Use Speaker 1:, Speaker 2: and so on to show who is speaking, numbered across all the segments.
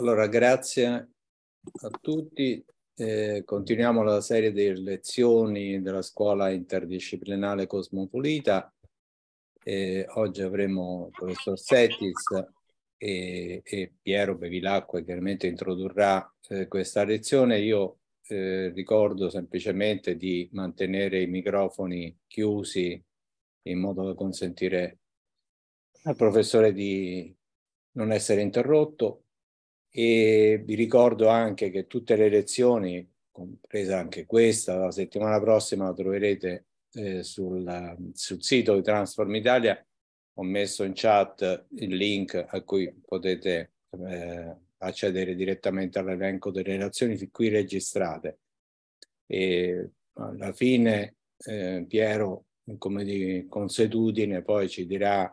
Speaker 1: Allora, grazie a tutti. Eh, continuiamo la serie di lezioni della scuola interdisciplinare cosmopolita. Eh, oggi avremo il professor Settis e, e Piero Bevilacqua che chiaramente introdurrà eh, questa lezione. Io eh, ricordo semplicemente di mantenere i microfoni chiusi in modo da consentire al professore di non essere interrotto e vi ricordo anche che tutte le lezioni, compresa anche questa, la settimana prossima la troverete eh, sul, sul sito di Transform Italia, ho messo in chat il link a cui potete eh, accedere direttamente all'elenco delle relazioni qui registrate. E alla fine eh, Piero, come di consuetudine, poi ci dirà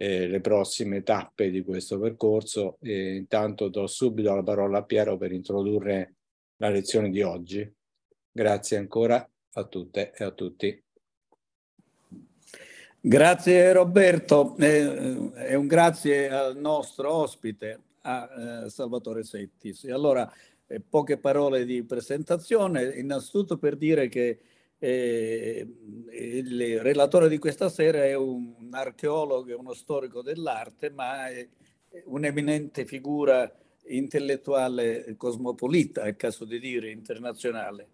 Speaker 1: eh, le prossime tappe di questo percorso. E intanto do subito la parola a Piero per introdurre la lezione di oggi. Grazie ancora a tutte e a tutti. Grazie
Speaker 2: Roberto eh, eh un grazie al nostro ospite, a eh, Salvatore Settis. E allora, eh, poche parole di presentazione, innanzitutto per dire che eh, il relatore di questa sera è un archeologo e uno storico dell'arte, ma è un'eminente figura intellettuale cosmopolita, è caso di dire, internazionale.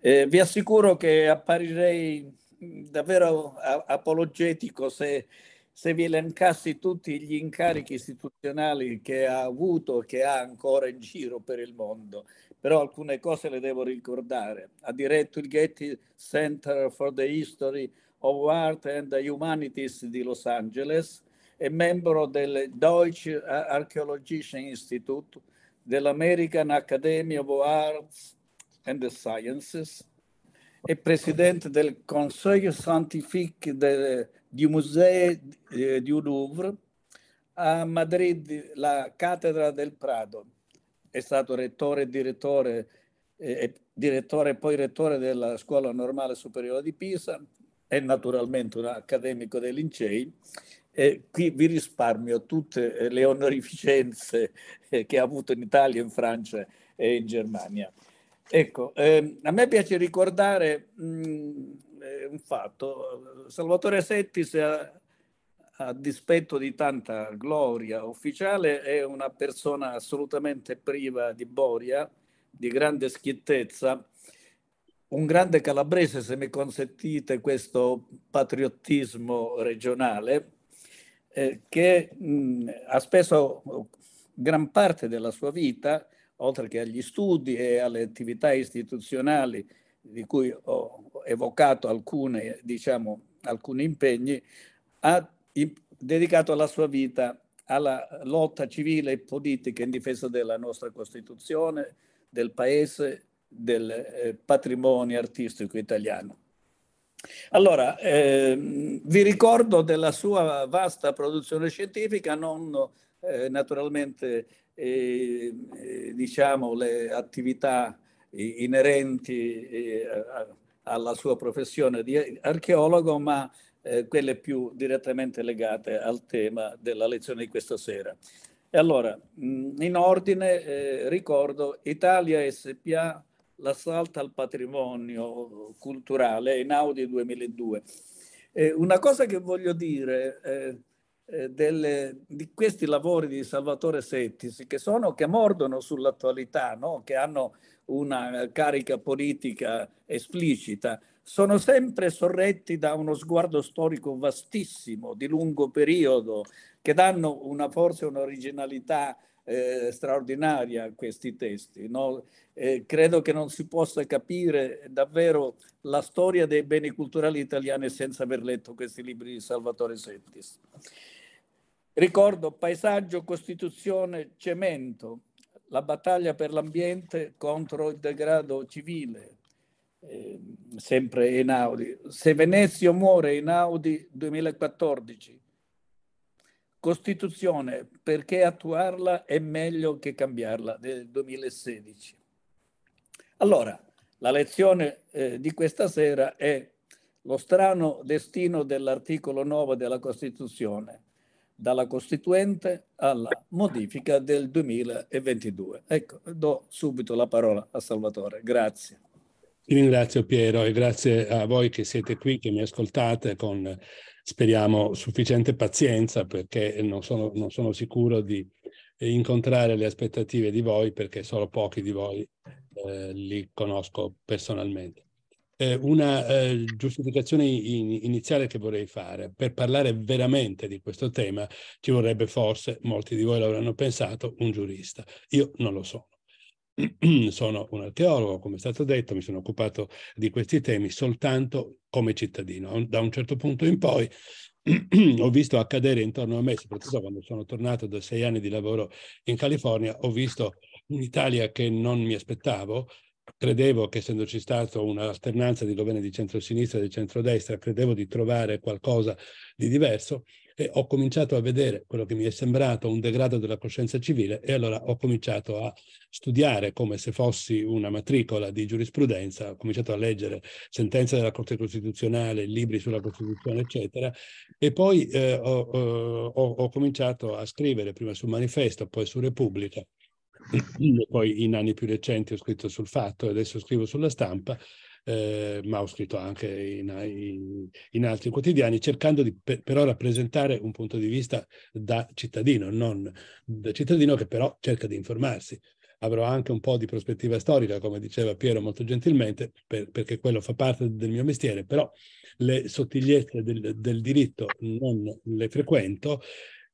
Speaker 2: Eh, vi assicuro che apparirei davvero apologetico se se vi elencassi tutti gli incarichi istituzionali che ha avuto e che ha ancora in giro per il mondo, però alcune cose le devo ricordare. Ha diretto il Getty Center for the History of Art and the Humanities di Los Angeles, è membro del Deutsche Archaeologische Institute, dell'American Academy of Arts and Sciences, è presidente del Consiglio Scientifique de di Musée eh, du Louvre, a Madrid la cattedra del Prado. È stato rettore eh, e direttore, eh, direttore e poi rettore della Scuola Normale Superiore di Pisa è naturalmente un accademico dei Lincei. E qui vi risparmio tutte eh, le onorificenze eh, che ha avuto in Italia, in Francia e in Germania. Ecco, ehm, a me piace ricordare mh, è un fatto. Salvatore Settis, a, a dispetto di tanta gloria ufficiale, è una persona assolutamente priva di boria, di grande schiettezza, un grande calabrese, se mi consentite questo patriottismo regionale, eh, che mh, ha speso gran parte della sua vita, oltre che agli studi e alle attività istituzionali, di cui ho evocato alcune, diciamo, alcuni impegni, ha dedicato la sua vita alla lotta civile e politica in difesa della nostra Costituzione, del Paese, del eh, patrimonio artistico italiano. Allora, ehm, vi ricordo della sua vasta produzione scientifica, non eh, naturalmente ehm, eh, diciamo le attività inerenti eh, alla sua professione di archeologo, ma eh, quelle più direttamente legate al tema della lezione di questa sera. E allora, mm, in ordine, eh, ricordo Italia SPA, l'assalto al patrimonio culturale, in Audi 2002. una cosa che voglio dire, eh, delle, di questi lavori di Salvatore Settis che, sono, che mordono sull'attualità, no? che hanno una eh, carica politica esplicita, sono sempre sorretti da uno sguardo storico vastissimo, di lungo periodo, che danno una forza e un'originalità eh, straordinaria a questi testi. No? Eh, credo che non si possa capire davvero la storia dei beni culturali italiani senza aver letto questi libri di Salvatore Settis. Ricordo paesaggio, costituzione, cemento, la battaglia per l'ambiente contro il degrado civile, eh, sempre Einaudi. Se Venezio muore Einaudi 2014. Costituzione, perché attuarla è meglio che cambiarla, del 2016. Allora, la lezione eh, di questa sera è lo strano destino dell'articolo 9 della Costituzione dalla Costituente alla modifica del 2022. Ecco, do subito la parola a Salvatore. Grazie.
Speaker 3: Ti ringrazio Piero e grazie a voi che siete qui, che mi ascoltate con, speriamo, sufficiente pazienza perché non sono, non sono sicuro di incontrare le aspettative di voi perché solo pochi di voi eh, li conosco personalmente eh, una eh, giustificazione in, iniziale che vorrei fare. Per parlare veramente di questo tema ci vorrebbe forse, molti di voi l'avranno pensato, un giurista. Io non lo sono sono un archeologo, come è stato detto, mi sono occupato di questi temi soltanto come cittadino. Da un certo punto in poi ho visto accadere intorno a me, soprattutto quando sono tornato da sei anni di lavoro in California, ho visto un'Italia che non mi aspettavo, credevo che essendoci stata un'alternanza di governi di centrosinistra e di centrodestra, credevo di trovare qualcosa di diverso e ho cominciato a vedere quello che mi è sembrato un degrado della coscienza civile e allora ho cominciato a studiare come se fossi una matricola di giurisprudenza, ho cominciato a leggere sentenze della Corte Costituzionale, libri sulla Costituzione, eccetera, e poi eh, ho, eh, ho, ho cominciato a scrivere prima su Manifesto, poi su Repubblica poi in anni più recenti ho scritto sul fatto, adesso scrivo sulla stampa, eh, ma ho scritto anche in, in, in altri quotidiani, cercando di per, però rappresentare un punto di vista da cittadino, non da cittadino che però cerca di informarsi. Avrò anche un po' di prospettiva storica, come diceva Piero molto gentilmente, per, perché quello fa parte del mio mestiere, però le sottigliezze del, del diritto non le frequento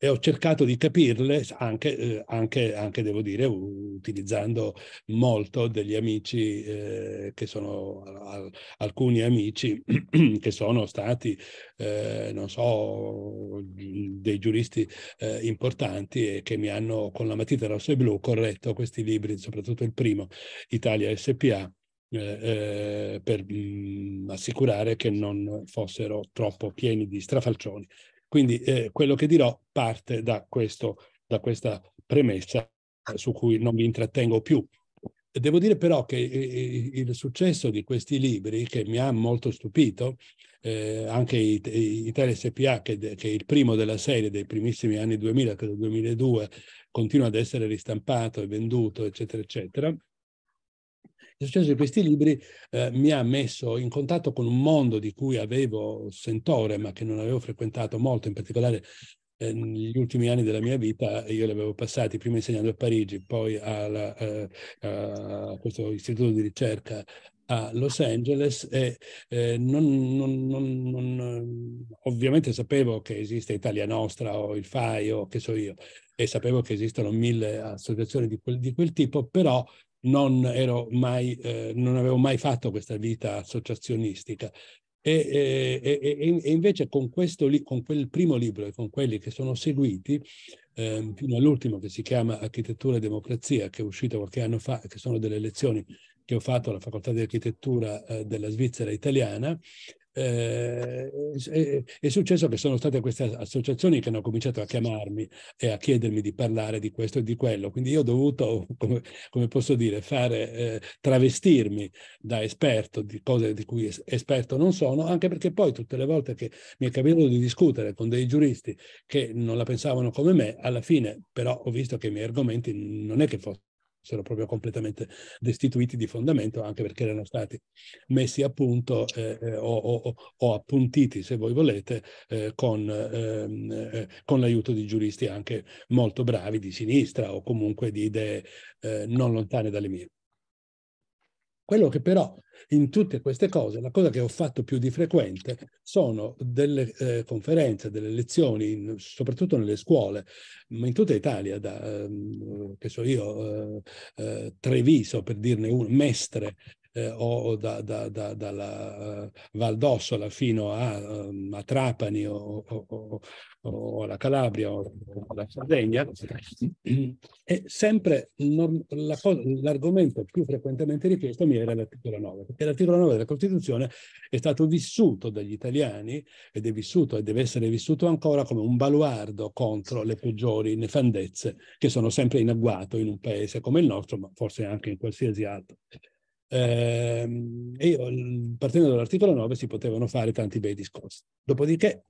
Speaker 3: e ho cercato di capirle anche, eh, anche, anche devo dire, utilizzando molto degli amici eh, che sono, al, alcuni amici che sono stati, eh, non so, dei giuristi eh, importanti e che mi hanno con la matita rossa e blu corretto questi libri, soprattutto il primo, Italia SPA. Eh, eh, per mh, mm, assicurare che non fossero troppo pieni di strafalcioni quindi eh, quello che dirò parte da, questo, da questa premessa su cui non mi intrattengo più. Devo dire però che eh, eh, il successo di questi libri, che mi ha molto stupito, eh, anche Italia SPA, che, che, è il primo della serie dei primissimi anni 2000, credo 2002, continua ad essere ristampato e venduto, eccetera, eccetera, il successo di questi libri eh, mi ha messo in contatto con un mondo di cui avevo sentore, ma che non avevo frequentato molto, in particolare eh, negli ultimi anni della mia vita io li avevo passati prima insegnando a Parigi, poi alla, eh, a questo istituto di ricerca a Los Angeles e eh, non, non, non, ovviamente sapevo che esiste Italia Nostra o il FAI o che so io e sapevo che esistono mille associazioni di quel, di quel tipo, però non, mai, eh, non avevo mai fatto questa vita associazionistica. E, e, e, e invece con, questo, con quel primo libro e con quelli che sono seguiti, eh, fino all'ultimo che si chiama Architettura e Democrazia, che è uscito qualche anno fa, che sono delle lezioni che ho fatto alla Facoltà di Architettura eh, della Svizzera Italiana, eh, è, eh, è, successo che sono state queste associazioni che hanno cominciato a chiamarmi e a chiedermi di parlare di questo e di quello, quindi io ho dovuto, come, come posso dire, fare, eh, travestirmi da esperto di cose di cui es- esperto non sono, anche perché poi tutte le volte che mi è capitato di discutere con dei giuristi che non la pensavano come me, alla fine però ho visto che i miei argomenti non è che fossero fossero proprio completamente destituiti di fondamento, anche perché erano stati messi a punto eh, eh o, o, o, appuntiti, se voi volete, eh, con, ehm, eh, con l'aiuto di giuristi anche molto bravi di sinistra o comunque di idee eh, non lontane dalle mie. Quello che però in tutte queste cose, la cosa che ho fatto più di frequente sono delle eh, conferenze, delle lezioni, in, soprattutto nelle scuole, ma in tutta Italia, da, eh, che so io, eh, eh Treviso per dirne uno, Mestre, eh, o da, da, da, dalla eh, Valdossola fino a, ehm, a Trapani o, o, o, alla Calabria o, alla Sardegna, e sempre la, l'argomento più frequentemente richiesto mi era l'articolo 9, perché l'articolo 9 della Costituzione è stato vissuto dagli italiani ed è vissuto e deve essere vissuto ancora come un baluardo contro le peggiori nefandezze che sono sempre in agguato in un paese come il nostro, ma forse anche in qualsiasi altro. Eh, e io, partendo dall'articolo 9 si potevano fare tanti bei discorsi. Dopodiché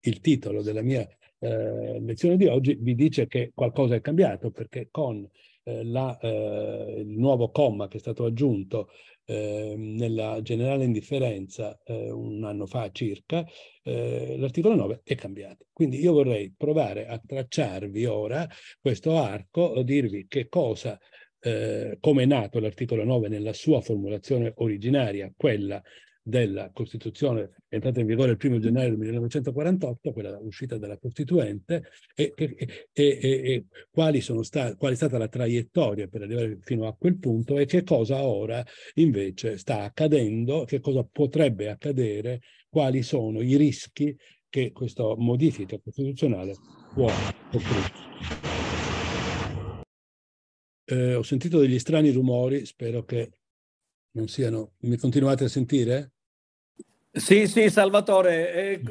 Speaker 3: il titolo della mia eh, lezione di oggi vi dice che qualcosa è cambiato perché con eh, la, eh, il nuovo comma che è stato aggiunto ehm, nella generale indifferenza eh, un anno fa circa, eh, l'articolo 9 è cambiato. Quindi io vorrei provare a tracciarvi ora questo arco, dirvi che cosa eh, come è nato l'articolo 9 nella sua formulazione originaria, quella della Costituzione entrata in vigore il 1 gennaio 1948, quella uscita dalla Costituente, e, e, e, e quali sono sta, qual è stata la traiettoria per arrivare fino a quel punto e che cosa ora invece sta accadendo, che cosa potrebbe accadere, quali sono i rischi che questa modifica costituzionale può offrire. Eh, ho sentito degli strani rumori, spero che non siano... Mi continuate a sentire? Sì, sì, Salvatore, eh,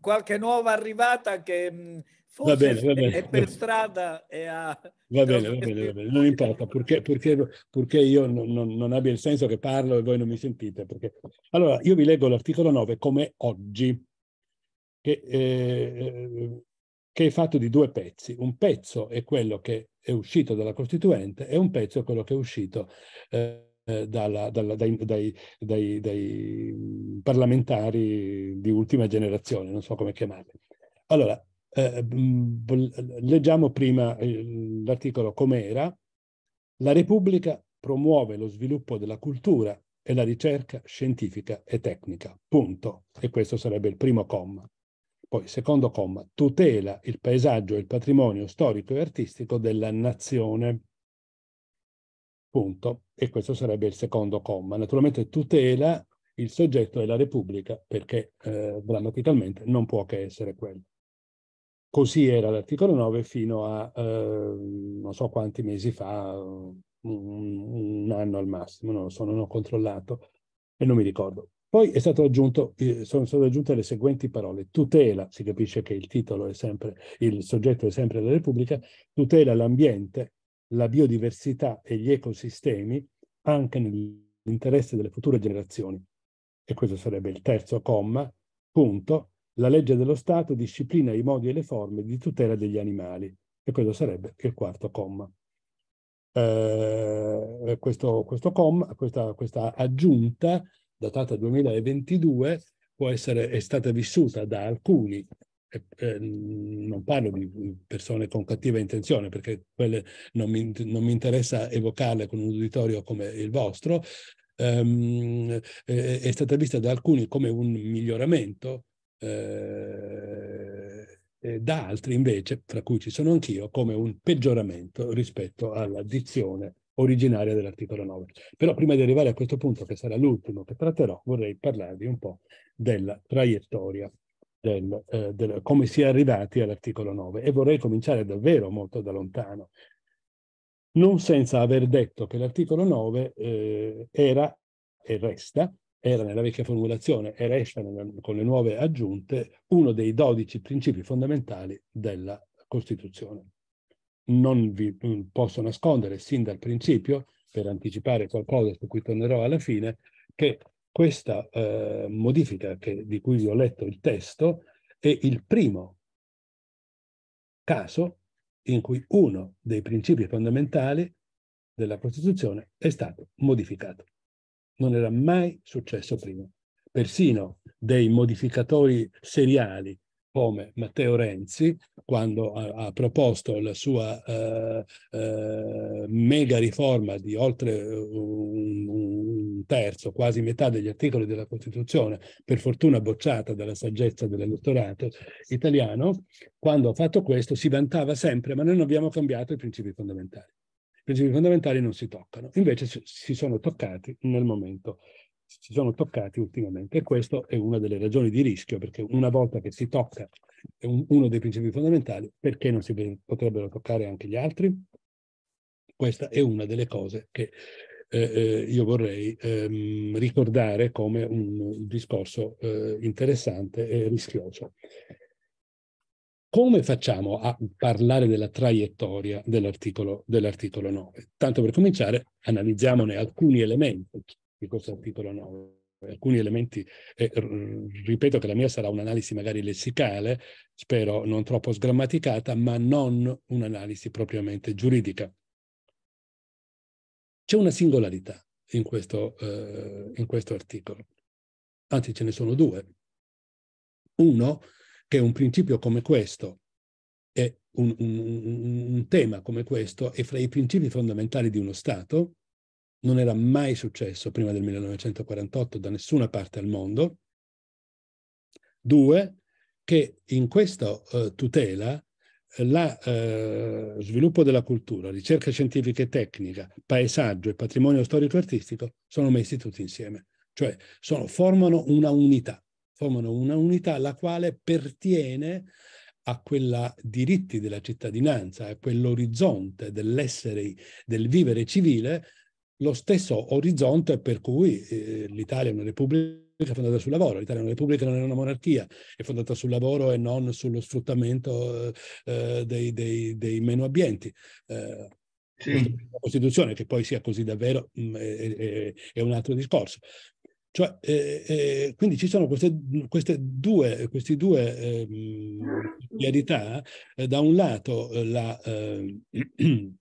Speaker 3: qualche nuova arrivata che
Speaker 2: mm, forse va bene, va bene, è per strada e ha...
Speaker 3: Va bene, va bene, va bene, non importa, perché, perché, perché io non, non, non, abbia il senso che parlo e voi non mi sentite. Perché... Allora, io vi leggo l'articolo 9 come oggi, che eh, eh che è fatto di due pezzi. Un pezzo è quello che è uscito dalla Costituente e un pezzo è quello che è uscito eh, dalla, dalla, dai, dai, dai, dai, parlamentari di ultima generazione, non so come chiamarli. Allora, eh, mm, leggiamo prima eh, l'articolo com'era. La Repubblica promuove lo sviluppo della cultura e la ricerca scientifica e tecnica. Punto. E questo sarebbe il primo comma. Poi, secondo comma, tutela il paesaggio e il patrimonio storico e artistico della nazione. Punto. E questo sarebbe il secondo comma. Naturalmente tutela il soggetto è la Repubblica, perché eh, grammaticalmente non può che essere quello. Così era l'articolo 9 fino a eh, non so quanti mesi fa, un, un, anno al massimo, non lo so, non ho controllato e non mi ricordo. Poi è stato aggiunto, eh, sono state aggiunte le seguenti parole. Tutela, si capisce che il titolo è sempre, il soggetto è sempre la Repubblica, tutela l'ambiente, la biodiversità e gli ecosistemi anche nell'interesse delle future generazioni. E questo sarebbe il terzo comma, punto, la legge dello Stato disciplina i modi e le forme di tutela degli animali. E questo sarebbe il quarto comma. Eh, questo, questo comma, questa, questa aggiunta datata 2022, può essere, è stata vissuta da alcuni, eh, non parlo di persone con cattiva intenzione, perché quelle non mi, non mi interessa evocarle con un uditorio come il vostro, ehm, eh, è stata vista da alcuni come un miglioramento.
Speaker 4: Eh,
Speaker 3: da altri invece, tra cui ci sono anch'io, come un peggioramento rispetto alla dizione originaria dell'articolo 9. Però prima di arrivare a questo punto, che sarà l'ultimo che tratterò, vorrei parlarvi un po' della traiettoria, del, eh, del come si è arrivati all'articolo 9 e vorrei cominciare davvero molto da lontano, non senza aver detto che l'articolo 9 eh, era e resta, era nella vecchia formulazione e resta nella, con le nuove aggiunte, uno dei dodici principi fondamentali della Costituzione non vi mm, posso nascondere sin dal principio, per anticipare qualcosa su cui tornerò alla fine, che questa eh, modifica che, di cui vi ho letto il testo è il primo caso in cui uno dei principi fondamentali della Costituzione è stato modificato. Non era mai successo prima. Persino dei modificatori seriali come Matteo Renzi, quando ha, ha proposto la sua eh, eh, mega riforma di oltre eh, un, un, terzo, quasi metà degli articoli della Costituzione, per fortuna bocciata dalla saggezza dell'elettorato italiano, quando ha fatto questo si vantava sempre, ma noi non abbiamo cambiato i principi fondamentali. I principi fondamentali non si toccano, invece si sono toccati nel momento si sono toccati ultimamente e questa è una delle ragioni di rischio, perché una volta che si tocca un, uno dei principi fondamentali, perché non si potrebbero toccare anche gli altri? Questa è una delle cose che eh, eh io vorrei ehm, ricordare come un, discorso eh, interessante e rischioso. Come facciamo a parlare della traiettoria dell'articolo, dell 9? Tanto per cominciare, analizziamone alcuni elementi di questo articolo 9. Alcuni elementi, eh, ripeto che la mia sarà un'analisi magari lessicale, spero non troppo sgrammaticata, ma non un'analisi propriamente giuridica. C'è una singolarità in questo, eh, in questo articolo, anzi ce ne sono due. Uno, che un principio come questo e un, un, un tema come questo è fra i principi fondamentali di uno Stato, non era mai successo prima del 1948 da nessuna parte al mondo. Due, che in questa eh, tutela eh, lo eh, sviluppo della cultura, ricerca scientifica e tecnica, paesaggio e patrimonio storico-artistico sono messi tutti insieme, cioè sono, formano una unità, formano una unità la quale pertiene a quei diritti della cittadinanza, a quell'orizzonte dell'essere, del vivere civile lo stesso orizzonte per cui eh, l'Italia è una repubblica fondata sul lavoro, l'Italia è una repubblica non è una monarchia, è fondata sul lavoro e non sullo sfruttamento eh, eh dei, dei, dei, meno abbienti. Eh, sì. La Costituzione, che poi sia così davvero, mh, mm, è, è, è, un altro discorso. Cioè, eh, eh quindi ci sono queste, queste due, queste due mh, ehm, eh, da un lato la ehm,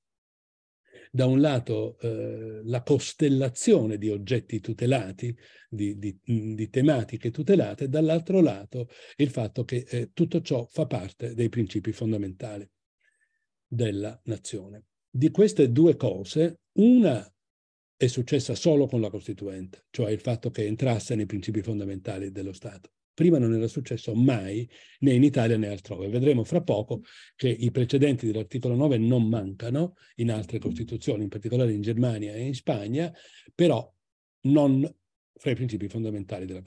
Speaker 3: da un lato eh, la costellazione di oggetti tutelati, di, di, mm, di tematiche tutelate, dall'altro lato il fatto che eh, tutto ciò fa parte dei principi fondamentali della nazione. Di queste due cose, una è successa solo con la Costituente, cioè il fatto che entrasse nei principi fondamentali dello Stato. Prima non era successo mai né in Italia né altrove. Vedremo fra poco che i precedenti dell'articolo 9 non mancano in altre mm. Costituzioni, in particolare in Germania e in Spagna, però non fra i principi fondamentali della,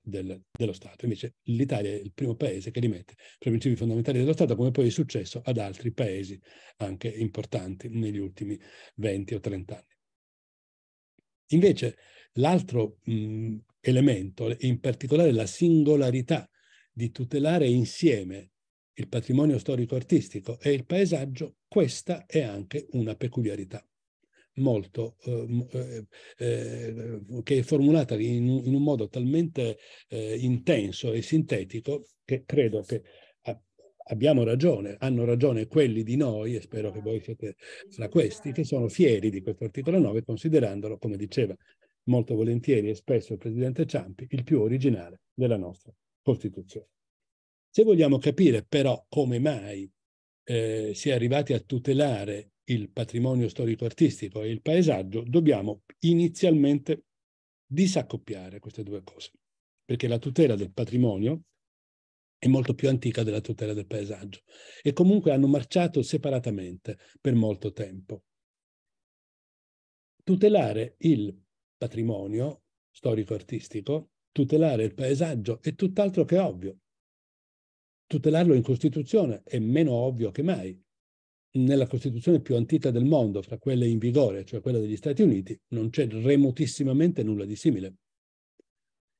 Speaker 3: del, dello Stato. Invece l'Italia è il primo paese che li mette tra i principi fondamentali dello Stato, come poi è successo ad altri paesi anche importanti negli ultimi 20 o 30 anni. Invece l'altro mm, elemento, in particolare la singolarità di tutelare insieme il patrimonio storico-artistico e il paesaggio, questa è anche una peculiarità molto ehm, eh, eh, che è formulata in, in un modo talmente eh, intenso e sintetico che credo che abbiamo ragione, hanno ragione quelli di noi, e spero che voi siete fra questi, che sono fieri di questo articolo 9, considerandolo, come diceva molto volentieri e spesso il presidente Ciampi, il più originale della nostra Costituzione. Se vogliamo capire però come mai eh, si è arrivati a tutelare il patrimonio storico-artistico e il paesaggio, dobbiamo inizialmente disaccoppiare queste due cose, perché la tutela del patrimonio è molto più antica della tutela del paesaggio e comunque hanno marciato separatamente per molto tempo. Tutelare il patrimonio storico-artistico, tutelare il paesaggio è tutt'altro che ovvio. Tutelarlo in Costituzione è meno ovvio che mai. Nella Costituzione più antica del mondo, fra quelle in vigore, cioè quella degli Stati Uniti, non c'è remotissimamente nulla di simile.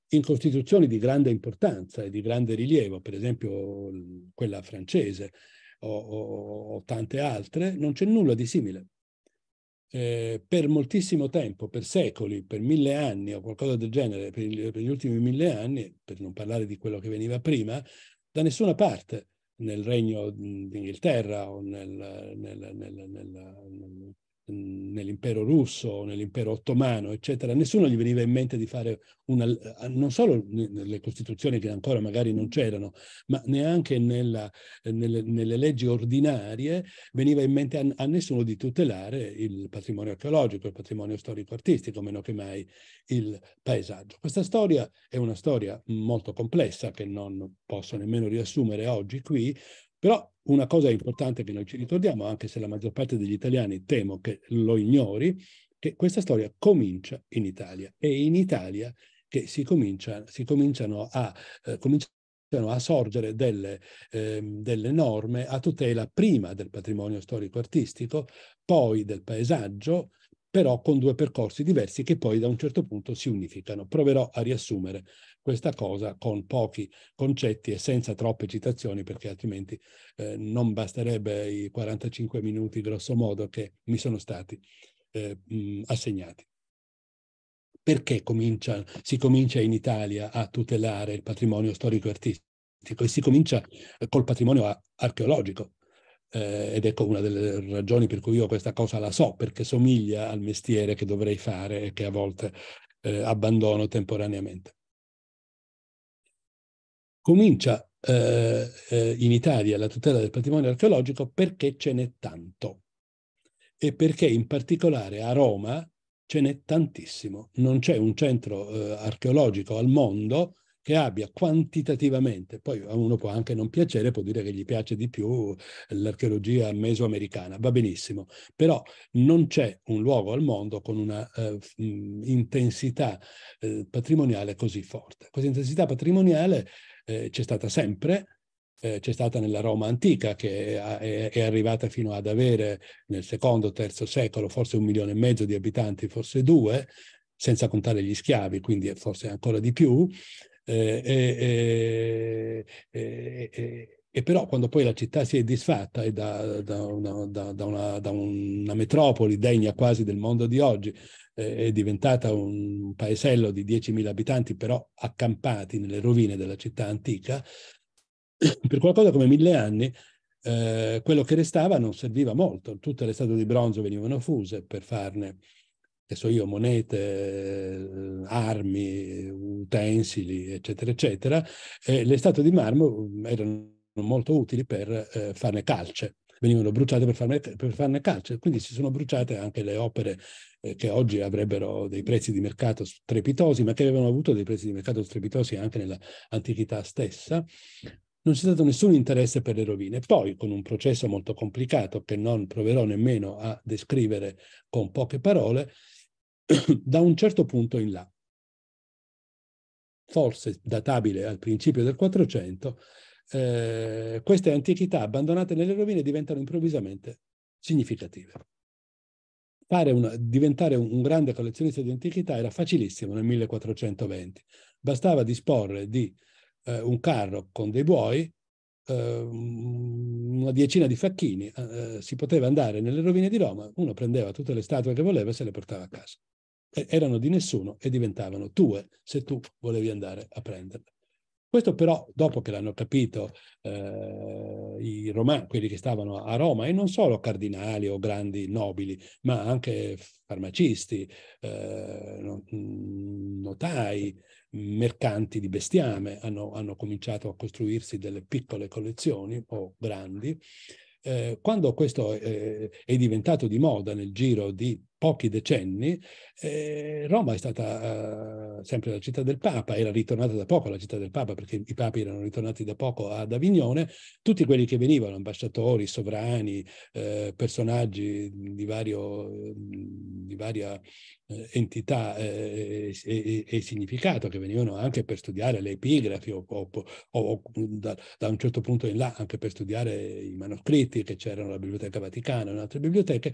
Speaker 3: In Costituzioni di grande importanza e di grande rilievo, per esempio quella francese o, o, o tante altre, non c'è nulla di simile eh, per moltissimo tempo, per secoli, per mille anni o qualcosa del genere, per, il, per, gli ultimi mille anni, per non parlare di quello che veniva prima, da nessuna parte nel regno d'Inghilterra o nel, nel, nel, nell'impero russo, nell'impero ottomano, eccetera, nessuno gli veniva in mente di fare una, eh, non solo nelle costituzioni che ancora magari non c'erano, ma neanche nella, eh, nelle, nelle, leggi ordinarie veniva in mente a, a, nessuno di tutelare il patrimonio archeologico, il patrimonio storico-artistico, meno che mai il paesaggio. Questa storia è una storia molto complessa che non posso nemmeno riassumere oggi qui, però una cosa importante che noi ci ricordiamo, anche se la maggior parte degli italiani temo che lo ignori, che questa storia comincia in Italia. È in Italia che si, comincia, si cominciano a... Eh, cominciano a sorgere delle, eh, delle, norme a tutela prima del patrimonio storico-artistico, poi del paesaggio, però con due percorsi diversi che poi da un certo punto si unificano. Proverò a riassumere questa cosa con pochi concetti e senza troppe citazioni, perché altrimenti eh, non basterebbe i 45 minuti grosso modo che mi sono stati eh, mh, assegnati. Perché comincia, si comincia in Italia a tutelare il patrimonio storico-artistico? e E si comincia eh, col patrimonio archeologico, eh, ed ecco una delle ragioni per cui io questa cosa la so, perché somiglia al mestiere che dovrei fare e che a volte eh, abbandono temporaneamente comincia eh, eh, in Italia la tutela del patrimonio archeologico perché ce n'è tanto e perché in particolare a Roma ce n'è tantissimo. Non c'è un centro eh, archeologico al mondo che abbia quantitativamente, poi a uno può anche non piacere, può dire che gli piace di più l'archeologia mesoamericana, va benissimo, però non c'è un luogo al mondo con una eh, mm, intensità eh, patrimoniale così forte. Questa intensità patrimoniale eh, c'è stata sempre, eh, c'è stata nella Roma antica che è, arrivata fino ad avere nel secondo, terzo secolo forse un milione e mezzo di abitanti, forse due, senza contare gli schiavi, quindi forse ancora di più, eh, eh, e però quando poi la città si è disfatta e da, da, una, da, una, da una, metropoli degna quasi del mondo di oggi eh, è diventata un paesello di 10.000 abitanti, però accampati nelle rovine della città antica, per qualcosa come mille anni eh, quello che restava non serviva molto. Tutte le statue di bronzo venivano fuse per farne che so io, monete, eh, armi, utensili, eccetera, eccetera, e le statue di marmo mm, erano molto utili per eh, farne calce venivano bruciate per farne, per farne, calce. Quindi si sono bruciate anche le opere eh, che oggi avrebbero dei prezzi di mercato strepitosi, ma che avevano avuto dei prezzi di mercato strepitosi anche nell'antichità stessa. Non c'è stato nessun interesse per le rovine. Poi, con un processo molto complicato che non proverò nemmeno a descrivere con poche parole, da un certo punto in là, forse databile al principio del 400, eh, queste antichità abbandonate nelle rovine diventano improvvisamente significative. Una, diventare un, un, grande collezionista di antichità era facilissimo nel 1420. Bastava disporre di eh, un carro con dei buoi, eh, una diecina di facchini, eh, eh, si poteva andare nelle rovine di Roma, uno prendeva tutte le statue che voleva e se le portava a casa erano di nessuno e diventavano tue se tu volevi andare a prenderle. Questo però, dopo che l'hanno capito eh, i romani, quelli che stavano a Roma, e non solo cardinali o grandi nobili, ma anche farmacisti, eh, mm, notai, mercanti di bestiame, hanno, hanno, cominciato a costruirsi delle piccole collezioni o grandi. Eh, quando questo è diventato di moda nel giro di pochi decenni, eh, Roma è stata eh, sempre la città del Papa, era ritornata da poco la città del Papa, perché i papi erano ritornati da poco ad Avignone, tutti quelli che venivano, ambasciatori, sovrani, eh, personaggi di, vario, eh, di varia eh, entità eh, e, e, e, significato, che venivano anche per studiare le epigrafi o, o, o da, da, un certo punto in là anche per studiare i manoscritti che c'erano alla Biblioteca Vaticana e in altre biblioteche,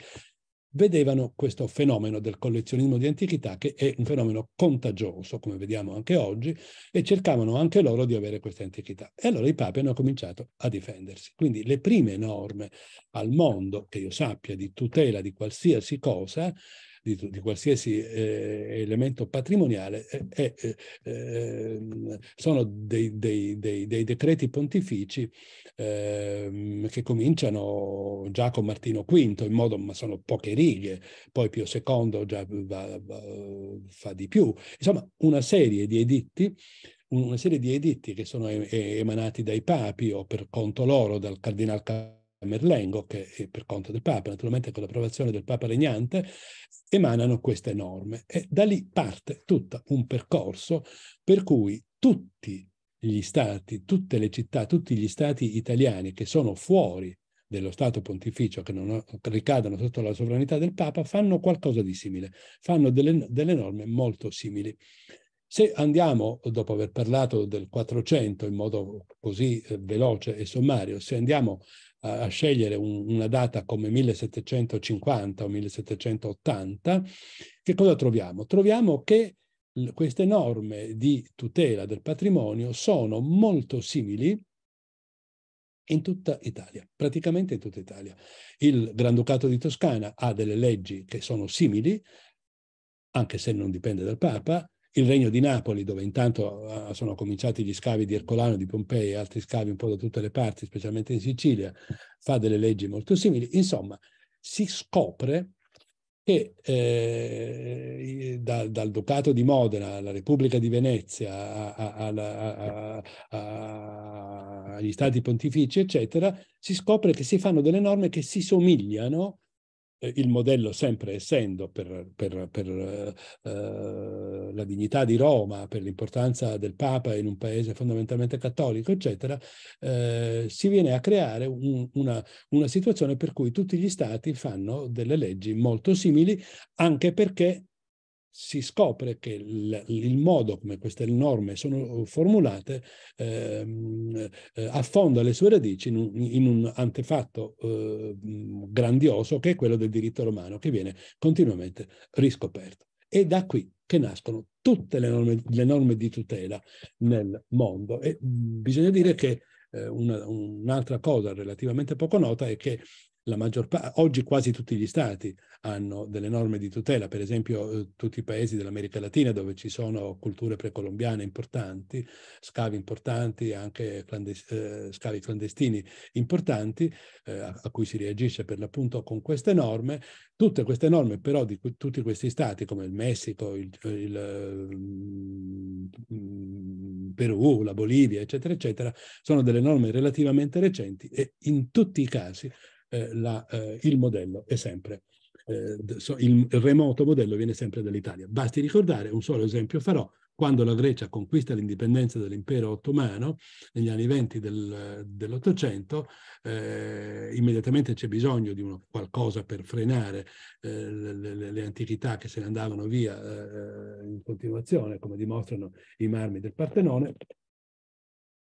Speaker 3: vedevano questo fenomeno del collezionismo di antichità che è un fenomeno contagioso, come vediamo anche oggi, e cercavano anche loro di avere queste antichità. E allora i papi hanno cominciato a difendersi. Quindi le prime norme al mondo, che io sappia, di tutela di qualsiasi cosa, di, di qualsiasi eh, elemento patrimoniale eh, eh, eh ehm, sono dei, dei, dei, dei, decreti pontifici ehm, che cominciano già con Martino V, in modo, ma sono poche righe, poi Pio II già va, va, fa di più, insomma una serie di editti una serie di editti che sono emanati dai papi o per conto loro dal cardinal Cap Merlengo, che per conto del Papa, naturalmente con l'approvazione del Papa regnante, emanano queste norme. E da lì parte tutto un percorso per cui tutti gli stati, tutte le città, tutti gli stati italiani che sono fuori dello Stato pontificio che non ricadono sotto la sovranità del Papa fanno qualcosa di simile, fanno delle, delle norme molto simili. Se andiamo, dopo aver parlato del 400 in modo così eh, veloce e sommario, se andiamo a, a scegliere un, una data come 1750 o 1780, che cosa troviamo? Troviamo che queste norme di tutela del patrimonio sono molto simili in tutta Italia, praticamente in tutta Italia. Il Granducato di Toscana ha delle leggi che sono simili, anche se non dipende dal Papa, il Regno di Napoli, dove intanto ah, sono cominciati gli scavi di Ercolano, di Pompei e altri scavi un po' da tutte le parti, specialmente in Sicilia, fa delle leggi molto simili. Insomma, si scopre che eh, da, dal Ducato di Modena alla Repubblica di Venezia, agli Stati Pontifici, eccetera, si scopre che si fanno delle norme che si somigliano eh, il modello sempre essendo per, per, per uh, la dignità di Roma, per l'importanza del Papa in un paese fondamentalmente cattolico, eccetera, uh, si viene a creare un, una, una situazione per cui tutti gli stati fanno delle leggi molto simili, anche perché si scopre che il, il modo come queste norme sono formulate ehm, eh, affonda le sue radici in un, in un antefatto eh, grandioso che è quello del diritto romano, che viene continuamente riscoperto. È da qui che nascono tutte le norme, le norme di tutela nel mondo. E mm, bisogna dire che eh, una, un'altra cosa relativamente poco nota è che pa- oggi quasi tutti gli stati hanno delle norme di tutela, per esempio eh, tutti i paesi dell'America Latina dove ci sono culture precolombiane importanti, scavi importanti, anche clandes- eh, scavi clandestini importanti, eh, a-, cui si reagisce per l'appunto con queste norme. Tutte queste norme però di cu- tutti questi stati come il Messico, il, il, il mm, Perù, la Bolivia, eccetera, eccetera, sono delle norme relativamente recenti e in tutti i casi eh, la, eh, il modello è sempre, eh, il remoto modello viene sempre dall'Italia. Basti ricordare, un solo esempio farò, quando la Grecia conquista l'indipendenza dell'impero ottomano negli anni venti del, dell'Ottocento, eh, immediatamente c'è bisogno di uno, qualcosa per frenare eh, le, le, antichità che se ne andavano via eh, eh, in continuazione, come dimostrano i marmi del Partenone.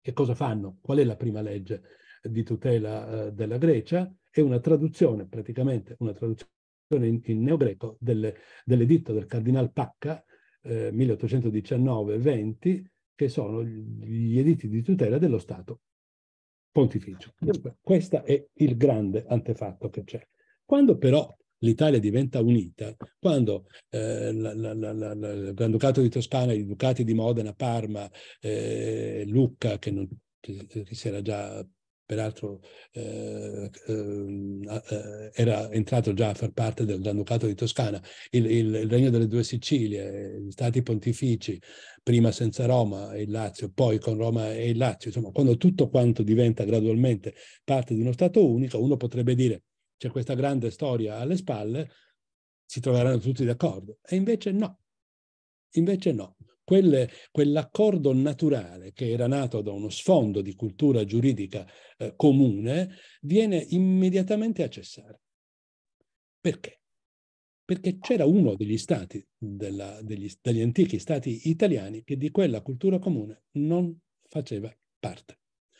Speaker 3: Che cosa fanno? Qual è la prima legge di tutela eh, della Grecia e una traduzione, praticamente una traduzione in, in neogreco delle, dell'editto del cardinal Pacca eh, 1819-20 che sono gli editi di tutela dello Stato pontificio. Questo è il grande antefatto che c'è. Quando però l'Italia diventa unita, quando eh, la, la, la, il Granducato di Toscana, i Ducati di Modena, Parma, eh, Lucca, che, non, si era già peraltro eh, ehm, eh, era entrato già a far parte del Granducato di Toscana, il, il, il, Regno delle Due Sicilie, eh, gli Stati Pontifici, prima senza Roma e il Lazio, poi con Roma e il Lazio, insomma, quando tutto quanto diventa gradualmente parte di uno Stato unico, uno potrebbe dire c'è questa grande storia alle spalle, si troveranno tutti d'accordo. E invece no, invece no quel, quell'accordo naturale che era nato da uno sfondo di cultura giuridica eh, comune viene immediatamente a cessare. Perché? Perché c'era uno degli stati, della, degli, degli antichi stati italiani, che di quella cultura comune non faceva parte.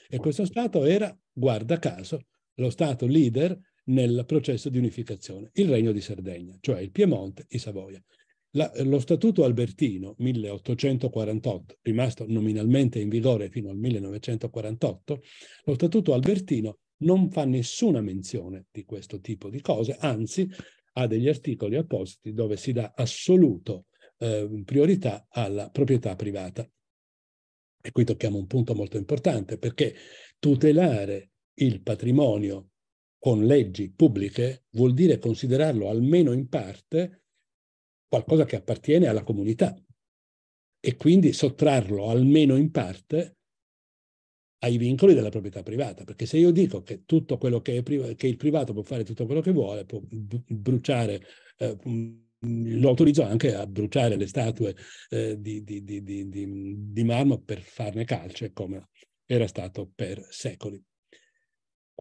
Speaker 3: E questo Stato era, guarda caso, lo Stato leader nel processo di unificazione, il Regno di Sardegna, cioè il Piemonte e Savoia. La, lo Statuto albertino 1848, rimasto nominalmente in vigore fino al 1948, lo Statuto albertino non fa nessuna menzione di questo tipo di cose, anzi ha degli articoli appositi dove si dà assoluto eh, priorità alla proprietà privata. E qui tocchiamo un punto molto importante perché tutelare il patrimonio con leggi pubbliche vuol dire considerarlo almeno in parte qualcosa che appartiene alla comunità e quindi sottrarlo almeno in parte ai vincoli della proprietà privata, perché se io dico che tutto quello che, è privato, che il privato può fare tutto quello che vuole, può bruciare, eh, lo autorizzo anche a bruciare le statue eh, di, di, di, di marmo per farne calce, come era stato per secoli.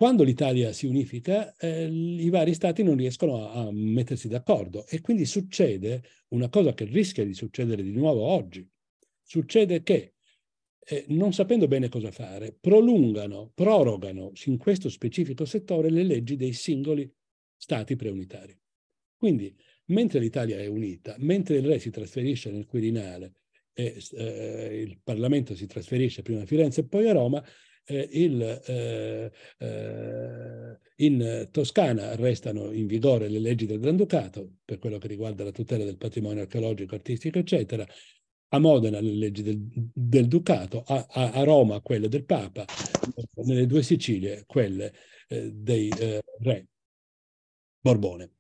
Speaker 3: Quando l'Italia si unifica, eh, i vari stati non riescono a, a mettersi d'accordo e quindi succede una cosa che rischia di succedere di nuovo oggi. Succede che eh, non sapendo bene cosa fare, prolungano, prorogano in questo specifico settore le leggi dei singoli stati preunitari. Quindi, mentre l'Italia è unita, mentre il re si trasferisce nel Quirinale e eh, il Parlamento si trasferisce prima a Firenze e poi a Roma, eh, il, eh, eh, in Toscana restano in vigore le leggi del Granducato per quello che riguarda la tutela del patrimonio archeologico, artistico, eccetera. A Modena le leggi del, del Ducato, a, a, a, Roma quelle del Papa, nelle due Sicilie quelle eh, dei eh, re Borbone.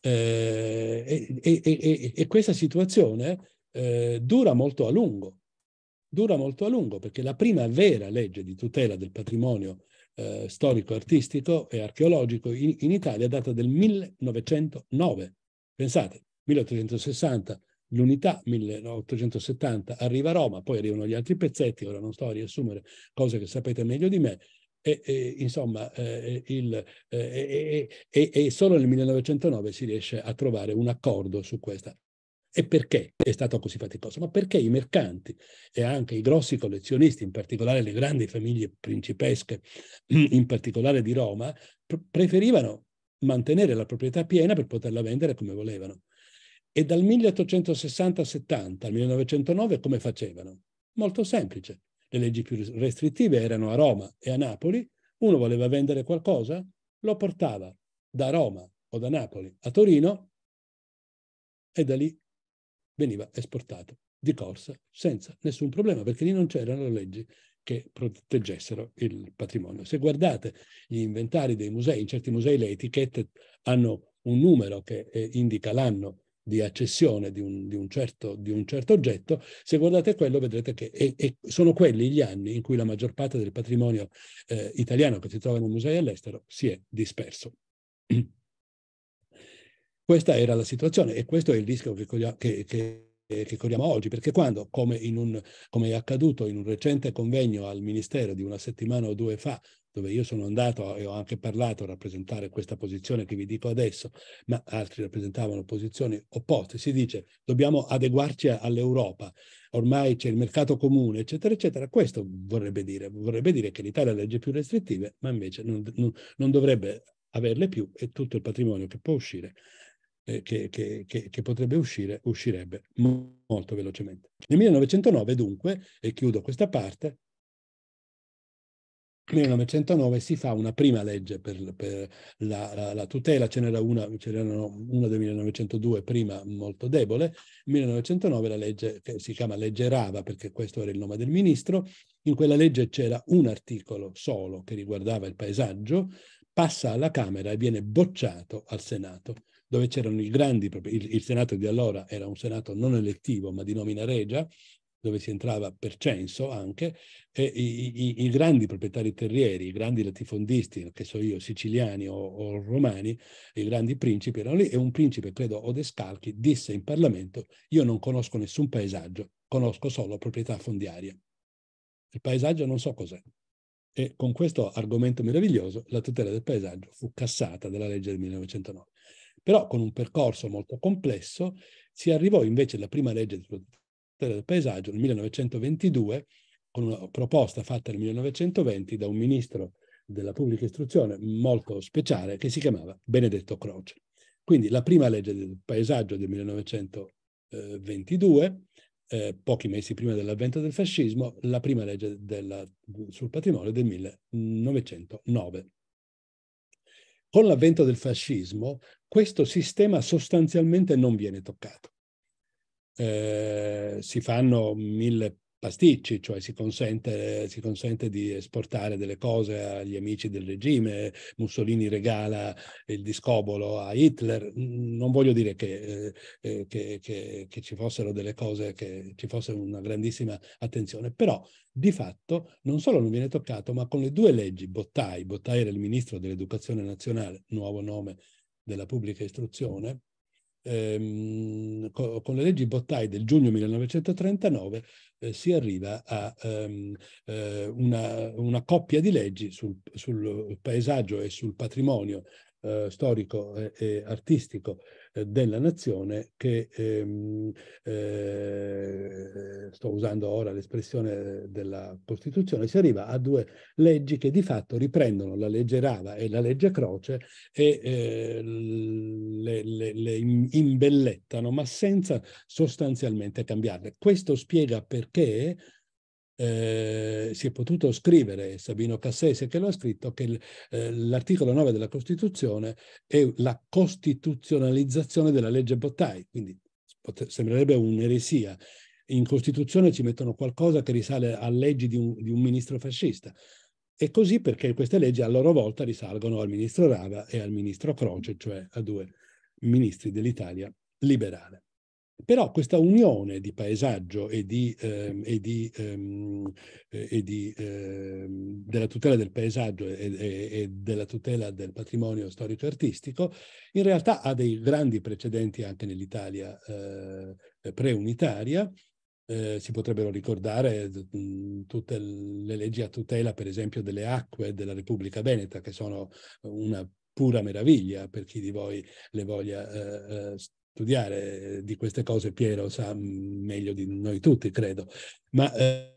Speaker 3: Eh, e, e, e, e, questa situazione dura molto a lungo dura molto a lungo, perché la prima vera legge di tutela del patrimonio eh, storico, artistico e archeologico in, in Italia data del 1909. Pensate, 1860 l'unità, 1870 arriva a Roma, poi arrivano gli altri pezzetti, ora non sto a riassumere cose che sapete meglio di me, e, e, insomma, eh, eh il, eh, e, e, solo nel 1909 si riesce a trovare un accordo su questa. E perché è stato così faticoso? Ma perché i mercanti e anche i grossi collezionisti, in particolare le grandi famiglie principesche, in particolare di Roma, pr- preferivano mantenere la proprietà piena per poterla vendere come volevano. E dal 1860-70 al 1909 come facevano? Molto semplice. Le leggi più restrittive erano a Roma e a Napoli. Uno voleva vendere qualcosa, lo portava da Roma o da Napoli a Torino e da lì veniva esportato di corsa senza nessun problema, perché lì non c'erano leggi che proteggessero il patrimonio. Se guardate gli inventari dei musei, in certi musei le etichette hanno un numero che eh, indica l'anno di accessione di un, di, un certo, di un, certo, oggetto, se guardate quello vedrete che è, è, sono quelli gli anni in cui la maggior parte del patrimonio eh, italiano che si trova nei musei all'estero si è disperso. Questa era la situazione e questo è il rischio che, che, che che corriamo oggi, perché quando, come, un, come, è accaduto in un recente convegno al Ministero di una settimana o due fa, dove io sono andato e ho anche parlato a rappresentare questa posizione che vi dico adesso, ma altri rappresentavano posizioni opposte, si dice dobbiamo adeguarci all'Europa, ormai c'è il mercato comune, eccetera, eccetera. Questo vorrebbe dire, vorrebbe dire che l'Italia ha leggi più restrittive, ma invece non, non, non dovrebbe averle più e tutto il patrimonio che può uscire eh, che, che, che, che, potrebbe uscire, uscirebbe molto velocemente. Nel 1909 dunque, e chiudo questa parte, nel 1909 si fa una prima legge per, per la, la, la, tutela, ce n'era una, ce una del 1902 prima molto debole, nel 1909 la legge che si chiama legge Rava perché questo era il nome del ministro, in quella legge c'era un articolo solo che riguardava il paesaggio, passa alla Camera e viene bocciato al Senato dove c'erano i grandi, il, il Senato di allora era un Senato non elettivo ma di nomina regia, dove si entrava per censo anche, e i, i, i, grandi proprietari terrieri, i grandi latifondisti, che so io, siciliani o, o, romani, i grandi principi erano lì e un principe, credo Odescalchi, disse in Parlamento io non conosco nessun paesaggio, conosco solo proprietà fondiaria. Il paesaggio non so cos'è. E con questo argomento meraviglioso la tutela del paesaggio fu cassata dalla legge del 1909. Però con un percorso molto complesso si arrivò invece alla prima legge di tutela del paesaggio nel 1922 con una proposta fatta nel 1920 da un ministro della pubblica istruzione molto speciale che si chiamava Benedetto Croce. Quindi la prima legge del paesaggio del 1922, eh, pochi mesi prima dell'avvento del fascismo, la prima legge della, sul patrimonio del 1909 con l'avvento del fascismo questo sistema sostanzialmente non viene toccato. Eh, si fanno mille pasticci, cioè si consente, si consente, di esportare delle cose agli amici del regime, Mussolini regala il discobolo a Hitler, non voglio dire che, eh, eh, che, che, che ci fossero delle cose, che ci fosse una grandissima attenzione, però di fatto non solo non viene toccato, ma con le due leggi, Bottai, Bottai era il ministro dell'educazione nazionale, nuovo nome della pubblica istruzione, ehm, co- con le leggi Bottai del giugno 1939 eh, si arriva a ehm, eh, una, una, coppia di leggi sul, sul paesaggio e sul patrimonio eh, storico e, e artistico eh, della nazione che, ehm, eh, sto usando ora l'espressione eh, della Costituzione, si arriva a due leggi che di fatto riprendono la legge Rava e la legge Croce e eh, le, le, le imbellettano, ma senza sostanzialmente cambiarle. Questo spiega perché eh, si è potuto scrivere, Sabino Cassese che lo ha scritto, che eh, l'articolo 9 della Costituzione è la costituzionalizzazione della legge Bottai, quindi sembrerebbe un'eresia. In Costituzione ci mettono qualcosa che risale a leggi di un, di un ministro fascista. E così perché queste leggi a loro volta risalgono al ministro Rava e al ministro Croce, cioè a due ministri dell'Italia liberale. Però questa unione di paesaggio e, di, ehm, e, di, ehm, e di, ehm, della tutela del paesaggio e, e, della tutela del patrimonio storico-artistico in realtà ha dei grandi precedenti anche nell'Italia eh, pre-unitaria. Eh, si potrebbero ricordare mhmm, tutte le leggi a tutela, per esempio, delle acque della Repubblica Veneta, che sono una pura meraviglia per chi di voi le voglia eh, eh studiare eh, di queste cose, Piero sa mm, meglio di noi tutti, credo, ma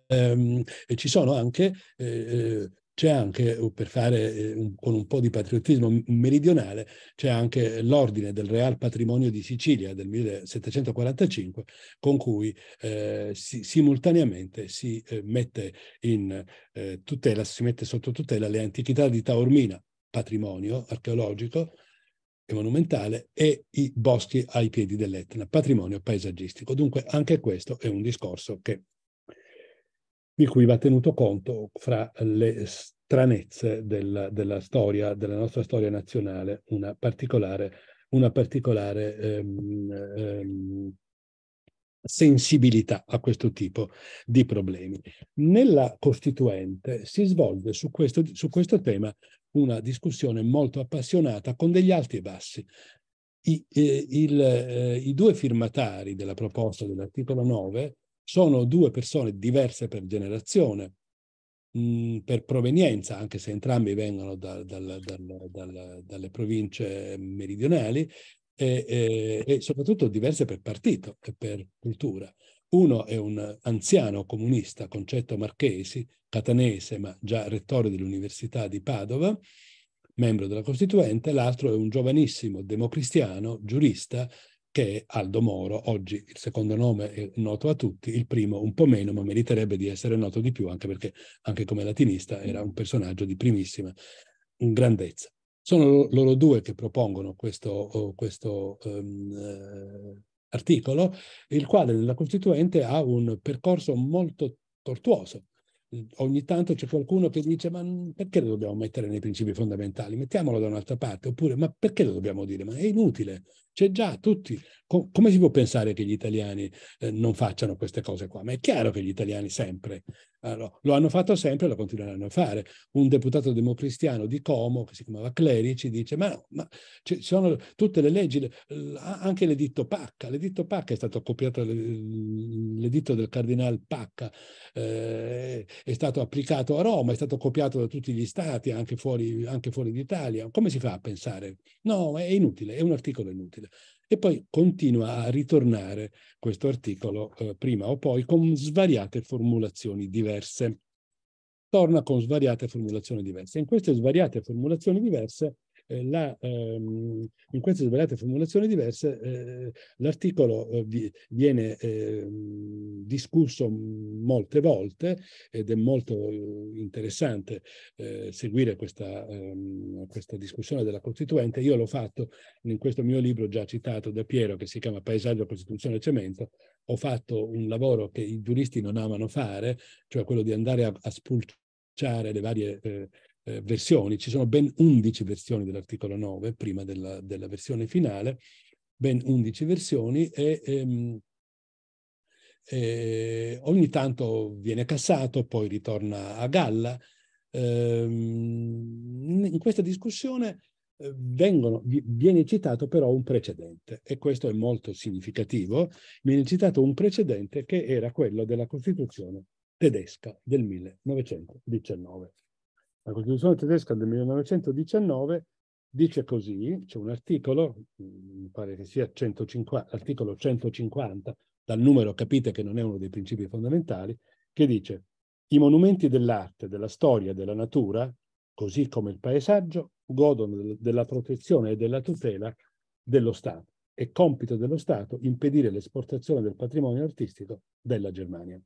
Speaker 3: ehm, ci sono anche, eh, eh c'è anche, per fare eh, un, con un po' di patriottismo meridionale, c'è anche l'ordine del Real Patrimonio di Sicilia del 1745, con cui eh, si, simultaneamente si eh, mette in tutela, si mette sotto tutela le antichità di Taormina, patrimonio archeologico, e monumentale e i boschi ai piedi dell'Etna, patrimonio paesaggistico. Dunque anche questo è un discorso che, di cui va tenuto conto fra le stranezze della, della storia, della nostra storia nazionale, una particolare, una particolare ehm, ehm, sensibilità a questo tipo di problemi. Nella Costituente si svolge su questo, su questo tema una discussione molto appassionata con degli alti e bassi. I, eh, il, eh, i due firmatari della proposta dell'articolo 9 sono due persone diverse per generazione, mh, mm, per provenienza, anche se entrambi vengono da, dal, dal, dal, dalle province meridionali, e, e, eh, e, soprattutto diverse per partito e per cultura. Uno è un anziano comunista, Concetto Marchesi, catanese ma già rettore dell'Università di Padova, membro della Costituente, l'altro è un giovanissimo democristiano, giurista, che è Aldo Moro, oggi il secondo nome è noto a tutti, il primo un po' meno, ma meriterebbe di essere noto di più, anche perché anche come latinista era un personaggio di primissima grandezza. Sono loro due che propongono questo, oh, questo um, articolo, il quale nella Costituente ha un percorso molto tortuoso. Ogni tanto c'è qualcuno che dice ma perché lo dobbiamo mettere nei principi fondamentali? Mettiamolo da un'altra parte, oppure ma perché lo dobbiamo dire? Ma è inutile, c'è già tutti. Com- come si può pensare che gli italiani eh, non facciano queste cose qua? Ma è chiaro che gli italiani sempre allora, lo hanno fatto sempre e lo continueranno a fare. Un deputato democristiano di Como, che si chiamava Clerici, dice ma, no, ma ci sono tutte le leggi, anche l'editto Pacca. L'editto Pacca è stato copiato, l'editto del cardinale Pacca eh, è stato applicato a Roma, è stato copiato da tutti gli stati, anche fuori, anche fuori d'Italia. Come si fa a pensare? No, è inutile, è un articolo inutile e poi continua a ritornare questo articolo eh, prima o poi con svariate formulazioni diverse. Torna con svariate formulazioni diverse. In queste svariate formulazioni diverse eh, la, ehm, in queste svariate formulazioni diverse eh, l'articolo eh, vi, viene eh, discusso molte volte ed è molto eh, interessante eh, seguire questa, ehm, questa, discussione della Costituente. Io l'ho fatto in questo mio libro già citato da Piero che si chiama Paesaggio, Costituzione e Cemento. Ho fatto un lavoro che i giuristi non amano fare, cioè quello di andare a, a spulciare le varie eh, eh, versioni, ci sono ben 11 versioni dell'articolo 9 prima della, della versione finale, ben 11 versioni e ehm, eh, ogni tanto viene cassato, poi ritorna a galla. Eh, in questa discussione eh, vengono, viene citato però un precedente e questo è molto significativo, viene citato un precedente che era quello della Costituzione tedesca del 1919. La Costituzione tedesca del 1919 dice così, c'è un articolo, mi pare che sia 150, l'articolo 150, dal numero capite che non è uno dei principi fondamentali, che dice i monumenti dell'arte, della storia della natura, così come il paesaggio, godono della protezione e della tutela dello Stato. È compito dello Stato impedire l'esportazione del patrimonio artistico della Germania.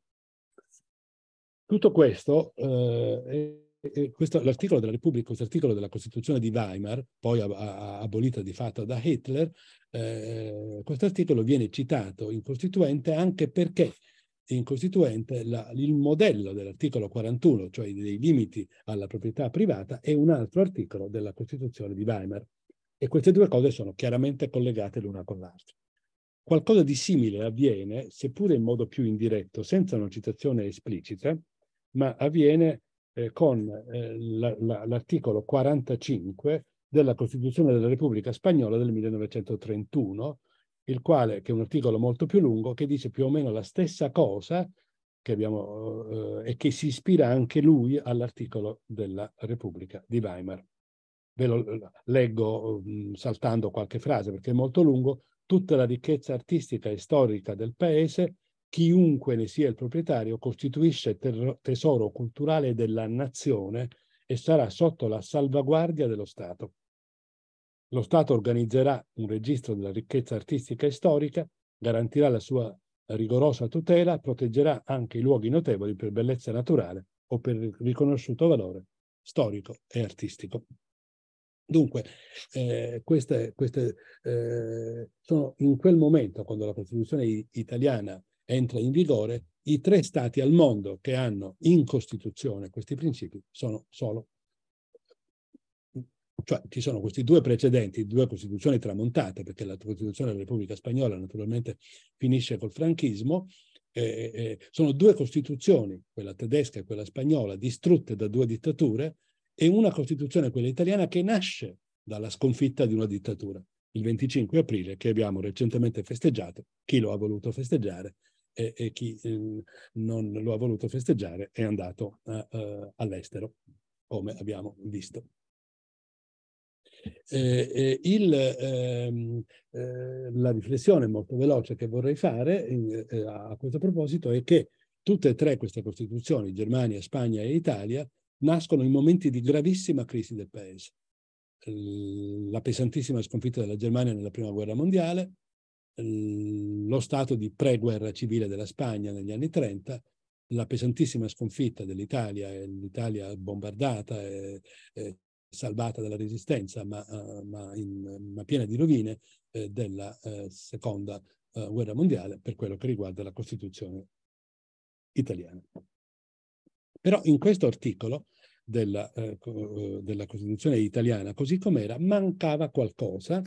Speaker 3: Tutto questo eh, eh, eh, l'articolo della Repubblica, questo articolo della Costituzione di Weimar, poi a, a, abolita di fatto da Hitler, eh, questo articolo viene citato in Costituente anche perché in Costituente la, il modello dell'articolo 41, cioè dei limiti alla proprietà privata, è un altro articolo della Costituzione di Weimar. E queste due cose sono chiaramente collegate l'una con l'altra. Qualcosa di simile avviene, seppure in modo più indiretto, senza una citazione esplicita, ma avviene eh, con eh, l'articolo 45 della Costituzione della Repubblica Spagnola del 1931, il quale, che è un articolo molto più lungo, che dice più o meno la stessa cosa che abbiamo, eh, e che si ispira anche lui all'articolo della Repubblica di Weimar. Ve lo leggo mm, saltando qualche frase perché è molto lungo. Tutta la ricchezza artistica e storica del paese chiunque ne sia il proprietario costituisce tesoro culturale della nazione e sarà sotto la salvaguardia dello Stato. Lo Stato organizzerà un registro della ricchezza artistica e storica, garantirà la sua rigorosa tutela, proteggerà anche i luoghi notevoli per bellezza naturale o per riconosciuto valore storico e artistico. Dunque, eh, queste, queste eh, sono in quel momento, quando la Costituzione italiana entra in vigore, i tre stati al mondo che hanno in Costituzione questi principi sono solo, cioè ci sono questi due precedenti, due Costituzioni tramontate, perché la Costituzione della Repubblica Spagnola naturalmente finisce col franchismo, eh, eh, sono due Costituzioni, quella tedesca e quella spagnola, distrutte da due dittature, e una Costituzione, quella italiana, che nasce dalla sconfitta di una dittatura il 25 aprile che abbiamo recentemente festeggiato, chi lo ha voluto festeggiare, e, e chi eh, non lo ha voluto festeggiare è andato eh, eh all'estero, come abbiamo visto. Eh, eh, il, ehm, eh, la riflessione molto veloce che vorrei fare in, a questo proposito è che tutte e tre queste costituzioni, Germania, Spagna e Italia, nascono in momenti di gravissima crisi del paese. La pesantissima sconfitta della Germania nella Prima Guerra Mondiale, Ehm, lo stato di pre-guerra civile della Spagna negli anni 30, la pesantissima sconfitta dell'Italia, eh, l'Italia bombardata, e, e salvata dalla resistenza, ma, eh, ma, in, ma piena di rovine, eh, della eh, seconda eh, guerra mondiale per quello che riguarda la Costituzione italiana. Però in questo articolo della, eh, della Costituzione italiana, così com'era, mancava qualcosa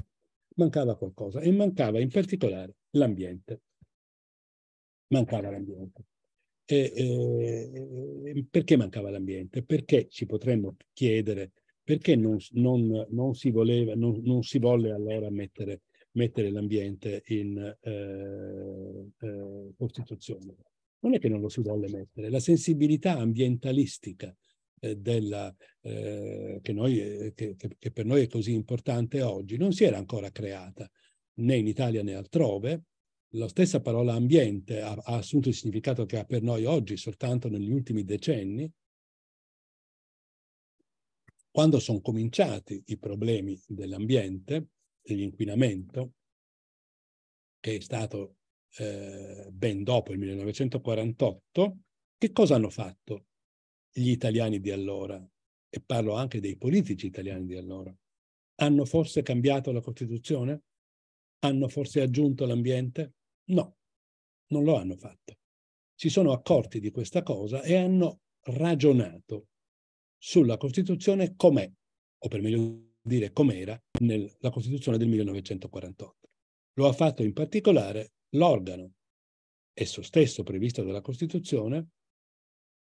Speaker 3: mancava qualcosa e mancava in particolare l'ambiente. Mancava l'ambiente. E, e, perché mancava l'ambiente? Perché ci potremmo chiedere perché non, non, non si, voleva, non, non, si volle allora mettere, mettere l'ambiente in eh, eh, Costituzione? Non è che non lo si volle mettere, la sensibilità ambientalistica eh, della, eh, che, noi, eh, che, che per noi è così importante oggi non si era ancora creata né in Italia né altrove, la stessa parola ambiente ha, ha, assunto il significato che ha per noi oggi soltanto negli ultimi decenni, quando sono cominciati i problemi dell'ambiente, dell'inquinamento, che è stato eh, ben dopo il 1948, che cosa hanno fatto gli italiani di allora, e parlo anche dei politici italiani di allora, hanno forse cambiato la Costituzione? Hanno forse aggiunto l'ambiente? No, non lo hanno fatto. Si sono accorti di questa cosa e hanno ragionato sulla Costituzione com'è, o per meglio dire com'era, nella Costituzione del 1948. Lo ha fatto in particolare l'organo, esso stesso previsto dalla Costituzione,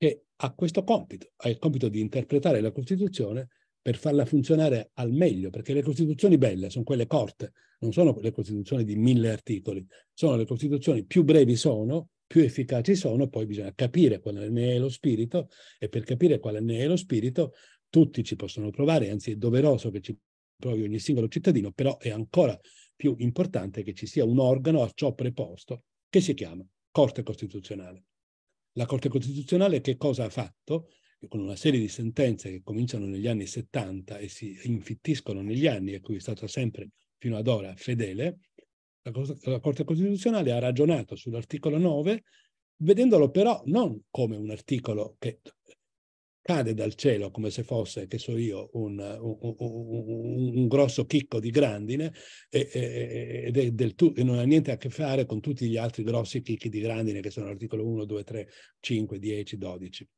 Speaker 3: che ha questo compito, ha il compito di interpretare la Costituzione per farla funzionare al meglio, perché le Costituzioni belle sono quelle corte, non sono le Costituzioni di mille articoli, sono le Costituzioni più brevi sono, più efficaci sono, poi bisogna capire quale ne è lo spirito e per capire quale ne è lo spirito tutti ci possono provare, anzi è doveroso che ci provi ogni singolo cittadino, però è ancora più importante che ci sia un organo a ciò preposto che si chiama Corte Costituzionale. La Corte Costituzionale che cosa ha fatto? Con una serie di sentenze che cominciano negli anni 70 e si infittiscono negli anni, a cui è stata sempre fino ad ora fedele, la, cosa, la Corte Costituzionale ha ragionato sull'articolo 9, vedendolo però non come un articolo che cade dal cielo come se fosse, che so io, un, un, un, un grosso chicco di grandine e, e, e, del, e, non ha niente a che fare con tutti gli altri grossi chicchi di grandine che sono l'articolo 1, 2, 3, 5, 10, 12.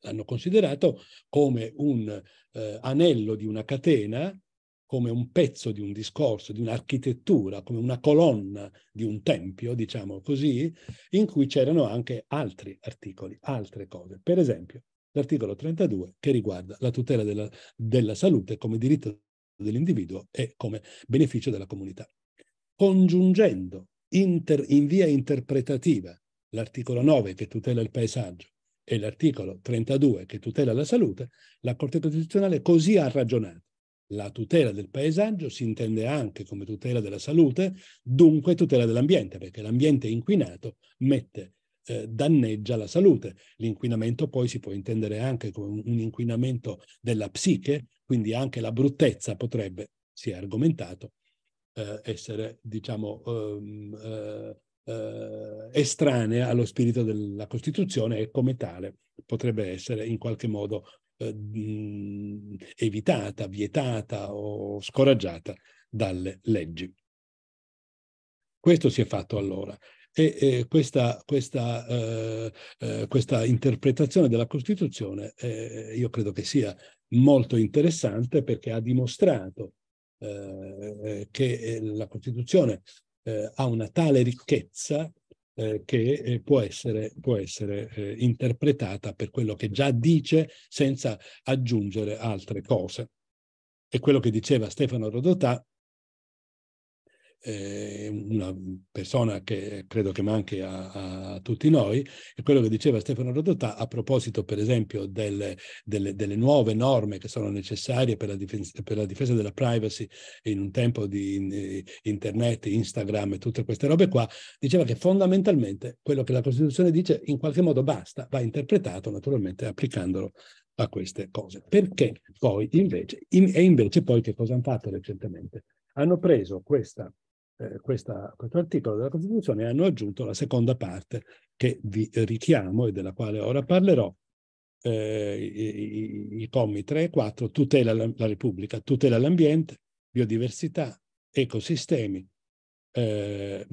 Speaker 3: L'hanno considerato come un eh, anello di una catena come un pezzo di un discorso, di un'architettura, come una colonna di un tempio, diciamo così, in cui c'erano anche altri articoli, altre cose. Per esempio, l'articolo 32 che riguarda la tutela della, della salute come diritto dell'individuo e come beneficio della comunità. Congiungendo inter, in via interpretativa l'articolo 9 che tutela il paesaggio e l'articolo 32 che tutela la salute, la Corte Costituzionale così ha ragionato la tutela del paesaggio si intende anche come tutela della salute, dunque tutela dell'ambiente, perché l'ambiente inquinato mette, eh, danneggia la salute. L'inquinamento poi si può intendere anche come un inquinamento della psiche, quindi anche la bruttezza potrebbe, si è argomentato, eh, essere, diciamo, um, uh, eh, estranea allo spirito della Costituzione e come tale potrebbe essere in qualche modo eh, evitata, vietata o scoraggiata dalle leggi. Questo si è fatto allora. E, e questa, questa, eh, eh, questa, interpretazione della Costituzione eh, io credo che sia molto interessante perché ha dimostrato eh, eh, che la Costituzione ha una tale ricchezza eh, che eh, può essere, può essere eh, interpretata per quello che già dice senza aggiungere altre cose. E quello che diceva Stefano Rodotà
Speaker 4: eh,
Speaker 3: una persona che credo che manchi a, a, tutti noi, è quello che diceva Stefano Rodotà a proposito, per esempio, del, delle, delle, nuove norme che sono necessarie per la, difesa, per la, difesa, della privacy in un tempo di eh, internet, Instagram e tutte queste robe qua, diceva che fondamentalmente quello che la Costituzione dice in qualche modo basta, va interpretato naturalmente applicandolo a queste cose. Perché poi invece, in, e invece poi che cosa hanno fatto recentemente? Hanno preso questa eh, questa, questo articolo della Costituzione e hanno aggiunto la seconda parte che vi richiamo e della quale ora parlerò. Eh, i, i, commi 3 e 4 tutela la, la Repubblica, tutela l'ambiente, biodiversità, ecosistemi, eh,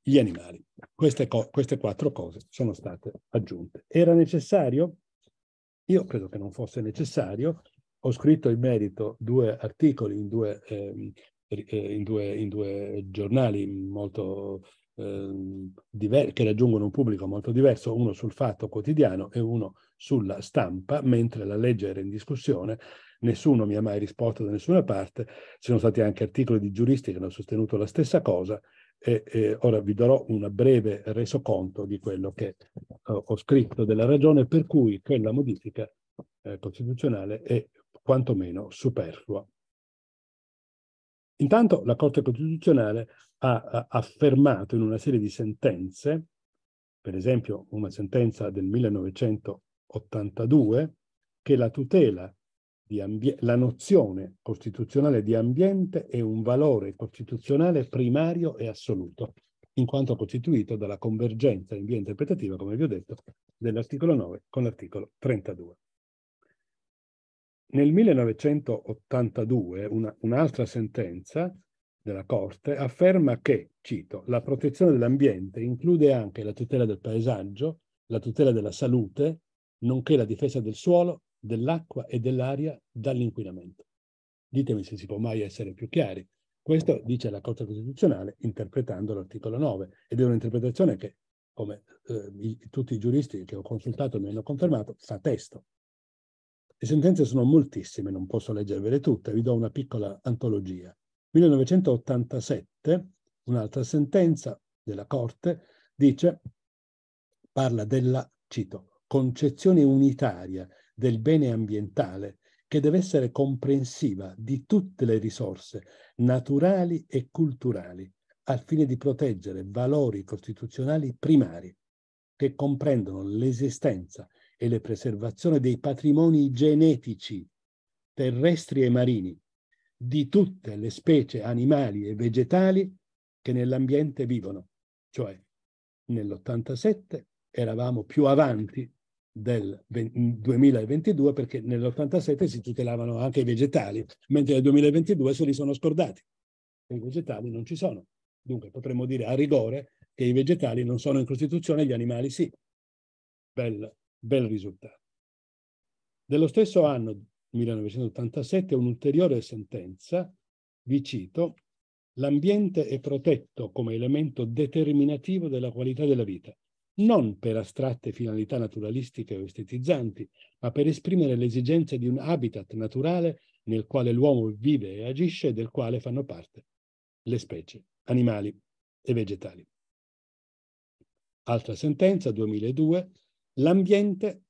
Speaker 3: gli animali. Queste, queste quattro cose sono state aggiunte. Era necessario? Io credo che non fosse necessario, ho scritto in merito due articoli in due eh, eh, in due, in due giornali molto ehm, che raggiungono un pubblico molto diverso, uno sul fatto quotidiano e uno sulla stampa, mentre la legge era in discussione. Nessuno mi ha mai risposto da nessuna parte, ci sono stati anche articoli di giuristi che hanno sostenuto la stessa cosa e, e ora vi darò un breve resoconto di quello che ho, eh, ho, scritto, della ragione per cui quella modifica eh, costituzionale è quantomeno superflua. Intanto la Corte Costituzionale ha affermato in una serie di sentenze, per esempio una sentenza del 1982, che la tutela la nozione costituzionale di ambiente è un valore costituzionale primario e assoluto, in quanto costituito dalla convergenza in via interpretativa, come vi ho detto, dell'articolo 9 con l'articolo 32. Nel 1982 una, un'altra sentenza della Corte afferma che, cito, la protezione dell'ambiente include anche la tutela del paesaggio, la tutela della salute, nonché la difesa del suolo, dell'acqua e dell'aria dall'inquinamento. Ditemi se si può mai essere più chiari. Questo dice la Corte Costituzionale interpretando l'articolo 9 ed è un'interpretazione che, come eh, i, tutti i giuristi che ho consultato mi hanno confermato, fa testo. Le sentenze sono moltissime, non posso leggervele tutte, vi do una piccola antologia. 1987, un'altra sentenza della Corte dice, parla della, cito, concezione unitaria del bene ambientale che deve essere comprensiva di tutte le risorse naturali e culturali al fine di proteggere valori costituzionali primari che comprendono l'esistenza e la preservazione dei patrimoni genetici terrestri e marini di tutte le specie animali e vegetali che nell'ambiente vivono. Cioè, nell'87 eravamo più avanti del 2022 perché nell'87 si tutelavano anche i vegetali, mentre nel 2022 se li sono scordati. I vegetali non ci sono. Dunque potremmo dire a rigore che i vegetali non sono in Costituzione, gli animali sì. Bel Bel risultato. Dello stesso anno 1987 un'ulteriore sentenza, vi cito, l'ambiente è protetto come elemento determinativo della qualità della vita, non per astratte finalità naturalistiche o estetizzanti, ma per esprimere l'esigenza di un habitat naturale nel quale l'uomo vive e agisce e del quale fanno parte le specie animali e vegetali. Altra sentenza, 2002, L'ambiente,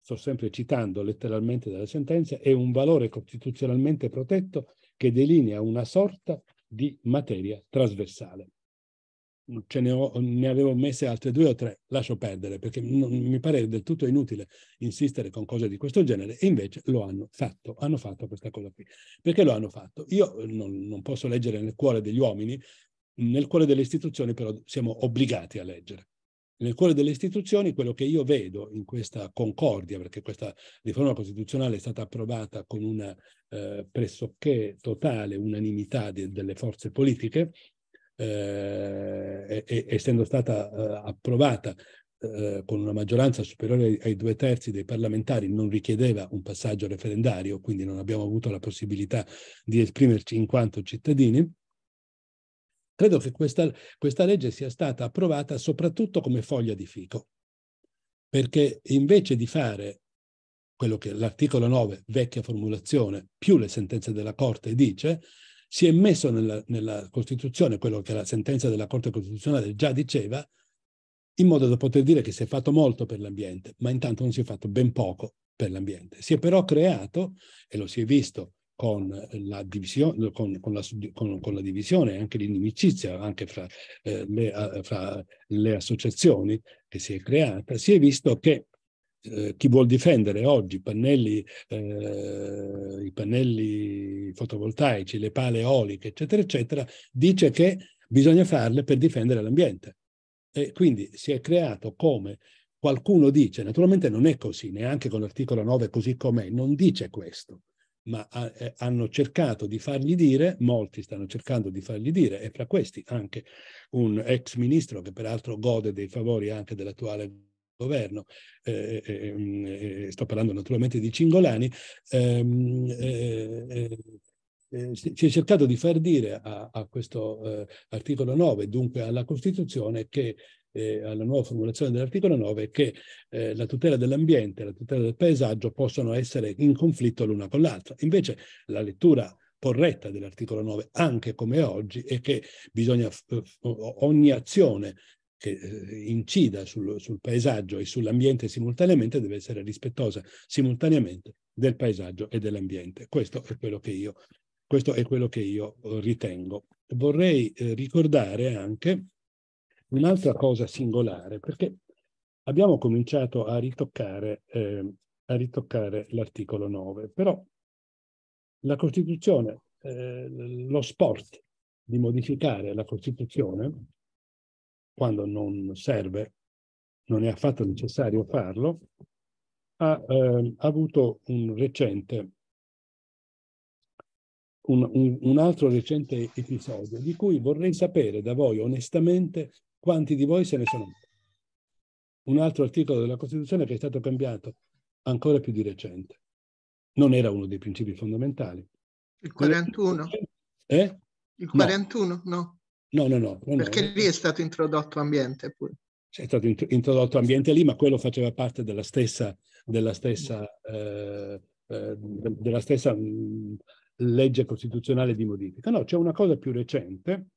Speaker 3: sto sempre citando letteralmente dalla sentenza, è un valore costituzionalmente protetto che delinea una sorta di materia trasversale. Ce ne, ho, ne avevo messe altre due o tre, lascio perdere perché non, mi pare del tutto inutile insistere con cose di questo genere e invece lo hanno fatto, hanno fatto questa cosa qui. Perché lo hanno fatto? Io non, non posso leggere nel cuore degli uomini, nel cuore delle istituzioni però siamo obbligati a leggere nel cuore delle istituzioni quello che io vedo in questa concordia, perché questa riforma costituzionale è stata approvata con una eh, pressoché totale unanimità de, delle forze politiche, eh, e, essendo stata eh, approvata eh, con una maggioranza superiore ai due terzi dei parlamentari non richiedeva un passaggio referendario, quindi non abbiamo avuto la possibilità di esprimerci in quanto cittadini. Credo che questa, questa legge sia stata approvata soprattutto come foglia di fico, perché invece di fare quello che l'articolo 9, vecchia formulazione, più le sentenze della Corte dice, si è messo nella, nella, Costituzione quello che la sentenza della Corte Costituzionale già diceva, in modo da poter dire che si è fatto molto per l'ambiente, ma intanto non si è fatto ben poco per l'ambiente. Si è però creato, e lo si è visto con la divisione, con, con la, con, con la divisione e anche l'inimicizia anche fra, eh, le, eh, fra, le, associazioni che si è creata, si è visto che eh, chi vuol difendere oggi pannelli, eh, i pannelli fotovoltaici, le pale eoliche, eccetera, eccetera, dice che bisogna farle per difendere l'ambiente. E quindi si è creato come qualcuno dice, naturalmente non è così, neanche con l'articolo 9 così com'è, non dice questo, ma eh, hanno cercato di fargli dire, molti stanno cercando di fargli dire, e fra questi anche un ex ministro che peraltro gode dei favori anche dell'attuale governo, eh, eh, eh, mm, eh sto parlando naturalmente di Cingolani, ehm, eh, si è cercato di far dire a, a questo articolo 9, dunque alla Costituzione, che eh, alla nuova formulazione dell'articolo 9 che eh, la tutela dell'ambiente e la tutela del paesaggio possono essere in conflitto l'una con l'altra. Invece la lettura corretta dell'articolo 9, anche come oggi, è che bisogna eh, ogni azione che eh, incida sul, sul paesaggio e sull'ambiente simultaneamente deve essere rispettosa simultaneamente del paesaggio e dell'ambiente. Questo è quello che io, questo è quello che io ritengo. Vorrei eh, ricordare anche un'altra cosa singolare, perché abbiamo cominciato a ritoccare, eh, a ritoccare l'articolo 9, però la Costituzione, eh, lo sport di modificare la Costituzione, quando non serve, non è affatto necessario farlo, ha eh, avuto un recente, un, un altro recente episodio di cui vorrei sapere da voi onestamente quanti di voi se ne sono morti? Un altro articolo della Costituzione che è stato cambiato ancora più di recente. Non era uno dei principi fondamentali. Il 41? Eh? Il
Speaker 5: 41? No.
Speaker 3: No, no, no. no Perché
Speaker 5: no. lì è stato introdotto ambiente pure.
Speaker 3: C'è stato introdotto ambiente lì, ma quello faceva parte della stessa, della stessa, eh, eh, della stessa mh, legge costituzionale di modifica. No, c'è una cosa più recente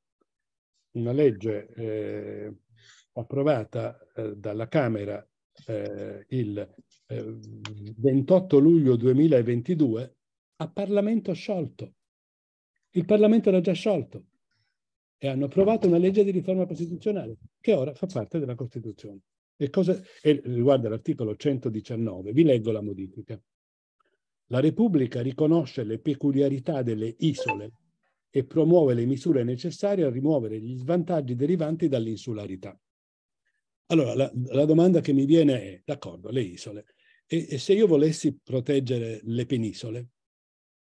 Speaker 3: una legge eh, approvata eh, dalla Camera eh, il 28 eh, luglio 2022 a Parlamento sciolto. Il Parlamento era già sciolto e hanno approvato una legge di riforma costituzionale che ora fa parte della Costituzione. E, cosa, e riguarda l'articolo 119, vi leggo la modifica. La Repubblica riconosce le peculiarità delle isole e promuove le misure necessarie a rimuovere gli svantaggi derivanti dall'insularità. Allora, la, la domanda che mi viene è, d'accordo, le isole, e, e se io volessi proteggere le penisole,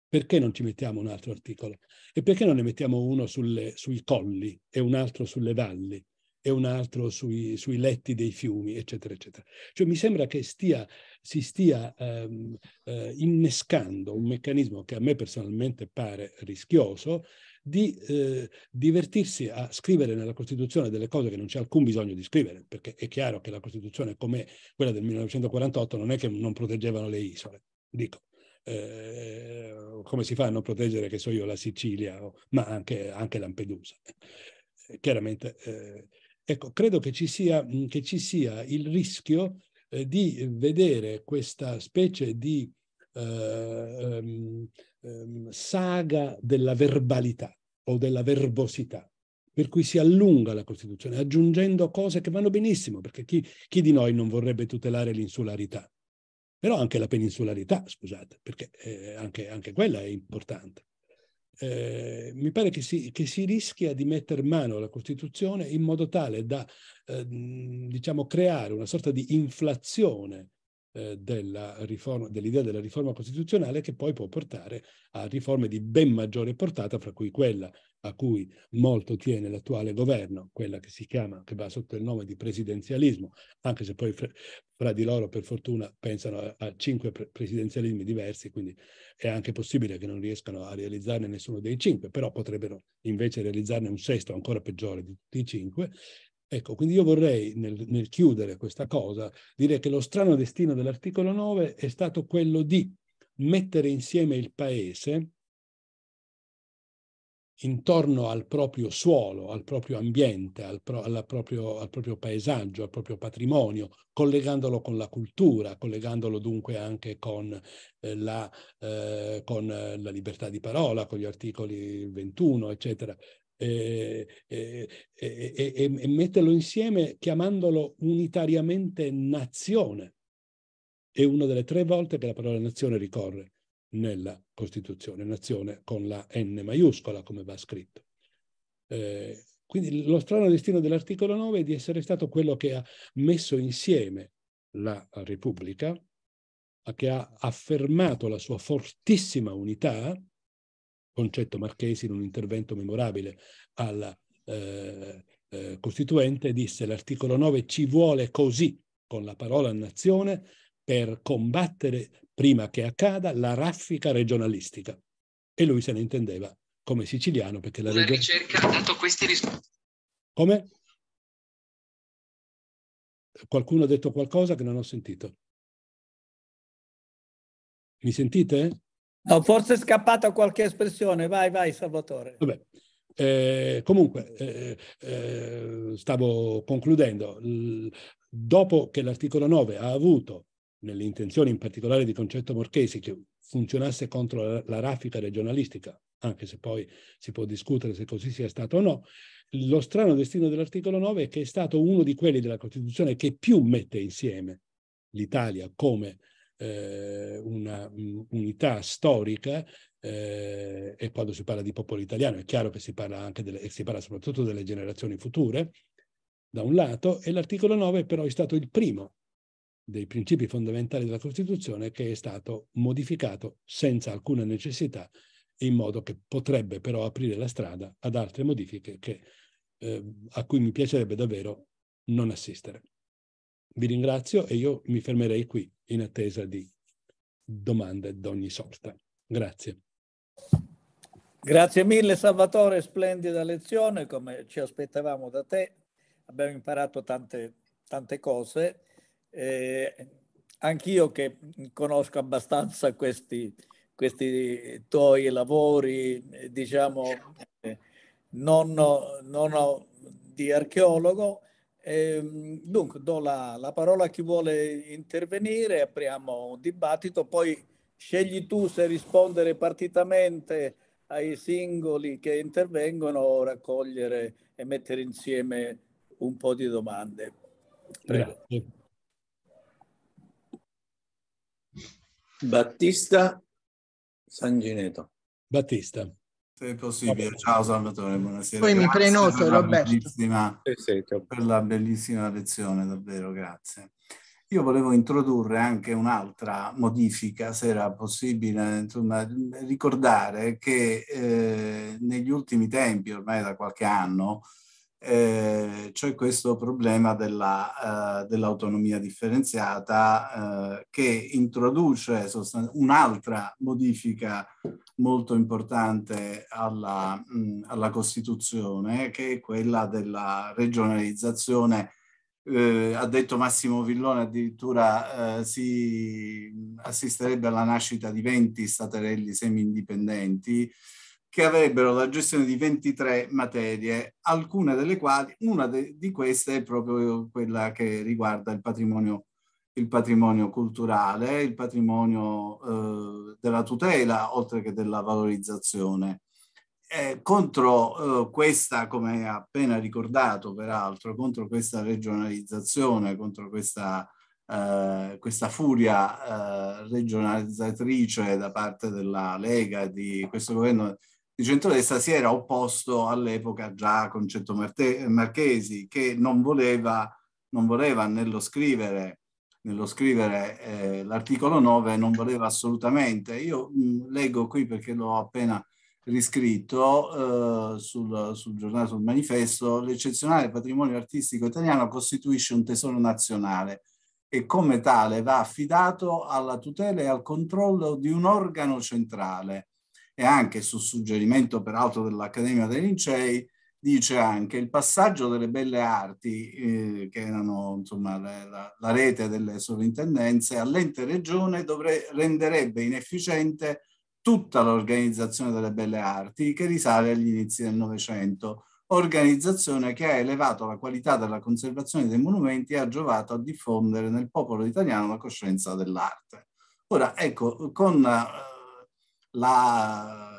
Speaker 3: perché non ci mettiamo un altro articolo? E perché non ne mettiamo uno sulle, sui colli e un altro sulle valli? e un altro sui, sui letti dei fiumi, eccetera, eccetera. Cioè mi sembra che stia, si stia ehm, eh, innescando un meccanismo che a me personalmente pare rischioso, di eh, divertirsi a scrivere nella Costituzione delle cose che non c'è alcun bisogno di scrivere, perché è chiaro che la Costituzione come quella del 1948 non è che non proteggevano le isole, dico. Eh, come si fa a non proteggere, che so io, la Sicilia, ma anche, anche Lampedusa. Eh, chiaramente eh, Ecco, credo che ci sia, che ci sia il rischio eh, di vedere questa specie di eh, eh, saga della verbalità o della verbosità, per cui si allunga la Costituzione, aggiungendo cose che vanno benissimo, perché chi, chi di noi non vorrebbe tutelare l'insularità? Però anche la peninsularità, scusate, perché eh, anche, anche quella è importante. Eh, mi pare che si, che si, rischia di mettere mano alla Costituzione in modo tale da eh, diciamo, creare una sorta di inflazione eh, della riforma, dell'idea della riforma costituzionale che poi può portare a riforme di ben maggiore portata, fra cui quella a cui molto tiene l'attuale governo, quella che si chiama, che va sotto il nome di presidenzialismo, anche se poi fra, fra di loro per fortuna pensano a, a cinque pre- presidenzialismi diversi, quindi è anche possibile che non riescano a realizzarne nessuno dei cinque, però potrebbero invece realizzarne un sesto ancora peggiore di tutti i cinque, Ecco, quindi io vorrei nel, nel chiudere questa cosa dire che lo strano destino dell'articolo 9 è stato quello di mettere insieme il paese intorno al proprio suolo, al proprio ambiente, al, pro, proprio, al, proprio, paesaggio, al proprio patrimonio, collegandolo con la cultura, collegandolo dunque anche con, eh, la, eh, con eh, la libertà di parola, con gli articoli 21, eccetera e, eh, e, eh, eh, e, e metterlo insieme chiamandolo unitariamente nazione. È una delle tre volte che la parola nazione ricorre nella Costituzione, nazione con la N maiuscola come va scritto. Eh, quindi lo strano destino dell'articolo 9 è di essere stato quello che ha messo insieme la Repubblica, che ha affermato la sua fortissima unità concetto Marchesi in un intervento memorabile alla eh, eh, Costituente, disse l'articolo 9 ci vuole così, con la parola nazione, per combattere, prima che accada, la raffica regionalistica. E lui se ne intendeva come siciliano perché la regione...
Speaker 5: ricerca ha dato questi
Speaker 3: risultati. Come? Qualcuno ha detto qualcosa che non ho sentito. Mi sentite?
Speaker 2: No, forse è scappata qualche espressione. Vai, vai, Salvatore.
Speaker 3: Eh, comunque, eh, eh, stavo concludendo. L- dopo che l'articolo 9 ha avuto, nelle intenzioni in particolare di Concetto Morchesi, che funzionasse contro la, la raffica regionalistica, anche se poi si può discutere se così sia stato o no, lo strano destino dell'articolo 9 è che è stato uno di quelli della Costituzione che più mette insieme l'Italia come eh, un'unità mm, storica eh, e quando si parla di popolo italiano è chiaro che si parla, anche delle, si parla soprattutto delle generazioni future, da un lato, e l'articolo 9 però è stato il primo dei principi fondamentali della Costituzione che è stato modificato senza alcuna necessità in modo che potrebbe però aprire la strada ad altre modifiche che, eh, a cui mi piacerebbe davvero non assistere. Vi ringrazio e io mi fermerei qui in attesa di domande d'ogni sorta. Grazie. Grazie
Speaker 2: mille Salvatore, splendida lezione, come ci aspettavamo da te. Abbiamo imparato tante, tante cose. Eh, anch'io che conosco abbastanza questi, questi tuoi lavori, diciamo, eh, non, non di archeologo, Ehm, dunque, do la, la, parola a chi vuole intervenire, apriamo un dibattito, poi scegli tu se rispondere partitamente ai singoli che intervengono o raccogliere e mettere insieme un po' di domande.
Speaker 1: Prego. Grazie. Battista Sangineto. Battista. Se è possibile. Ciao Salvatore, buonasera.
Speaker 6: Poi mi grazie prenoto Roberto. Sì, per la bellissima lezione, davvero grazie. Io volevo introdurre anche un'altra modifica, se era possibile, insomma, ricordare che eh, negli ultimi tempi, ormai da qualche anno, eh, c'è questo problema eh, dell'autonomia differenziata eh, che introduce un'altra modifica molto importante alla, mh, mm, alla Costituzione, che è quella della regionalizzazione. Eh, ha detto Massimo Villone, addirittura eh, si assisterebbe alla nascita di 20 staterelli semi-indipendenti che avrebbero la gestione di 23 materie, alcune delle quali, una de- di queste è proprio quella che riguarda il patrimonio il patrimonio culturale, il patrimonio eh, della tutela, oltre che della valorizzazione. Eh, contro eh, questa, come appena ricordato peraltro, contro questa regionalizzazione, contro questa, eh, questa furia eh, regionalizzatrice da parte della Lega di questo governo di centrodestra si era opposto all'epoca già Concetto Marte- Marchesi che non voleva, non voleva nello scrivere nello scrivere eh, l'articolo 9 non voleva assolutamente. Io mh, mm, leggo qui perché l'ho appena riscritto eh, sul, sul giornale, sul manifesto, l'eccezionale patrimonio artistico italiano costituisce un tesoro nazionale e come tale va affidato alla tutela e al controllo di un organo centrale e anche su suggerimento peraltro dell'Accademia dei Lincei dice anche il passaggio delle belle arti, eh, che erano insomma, la, la, rete delle sovrintendenze, all'ente regione dovre, renderebbe inefficiente tutta l'organizzazione delle belle arti che risale agli inizi del Novecento, organizzazione che ha elevato la qualità della conservazione dei monumenti e ha giovato a diffondere nel popolo italiano la coscienza dell'arte. Ora, ecco, con eh, la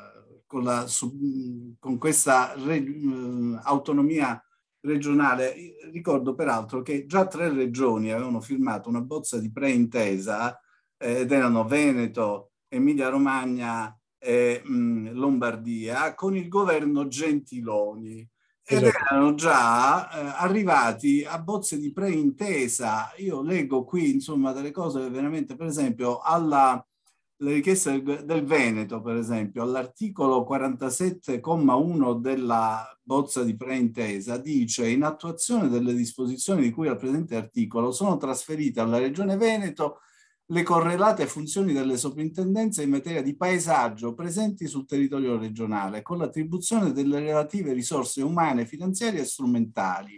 Speaker 6: con, la,
Speaker 5: su,
Speaker 6: con questa re, eh, autonomia regionale. Ricordo peraltro che già tre regioni avevano firmato una bozza di preintesa eh, ed erano Veneto, Emilia-Romagna e mh, Lombardia con il governo Gentiloni ed esatto. erano già eh, arrivati a bozze di preintesa. Io leggo qui insomma delle cose che veramente, per esempio, alla le richieste del Veneto, per esempio, all'articolo 47,1 della bozza di preintesa, dice in attuazione delle disposizioni di cui al presente articolo sono trasferite alla Regione Veneto le correlate funzioni delle soprintendenze in materia di paesaggio presenti sul territorio regionale, con l'attribuzione delle relative risorse umane, finanziarie e strumentali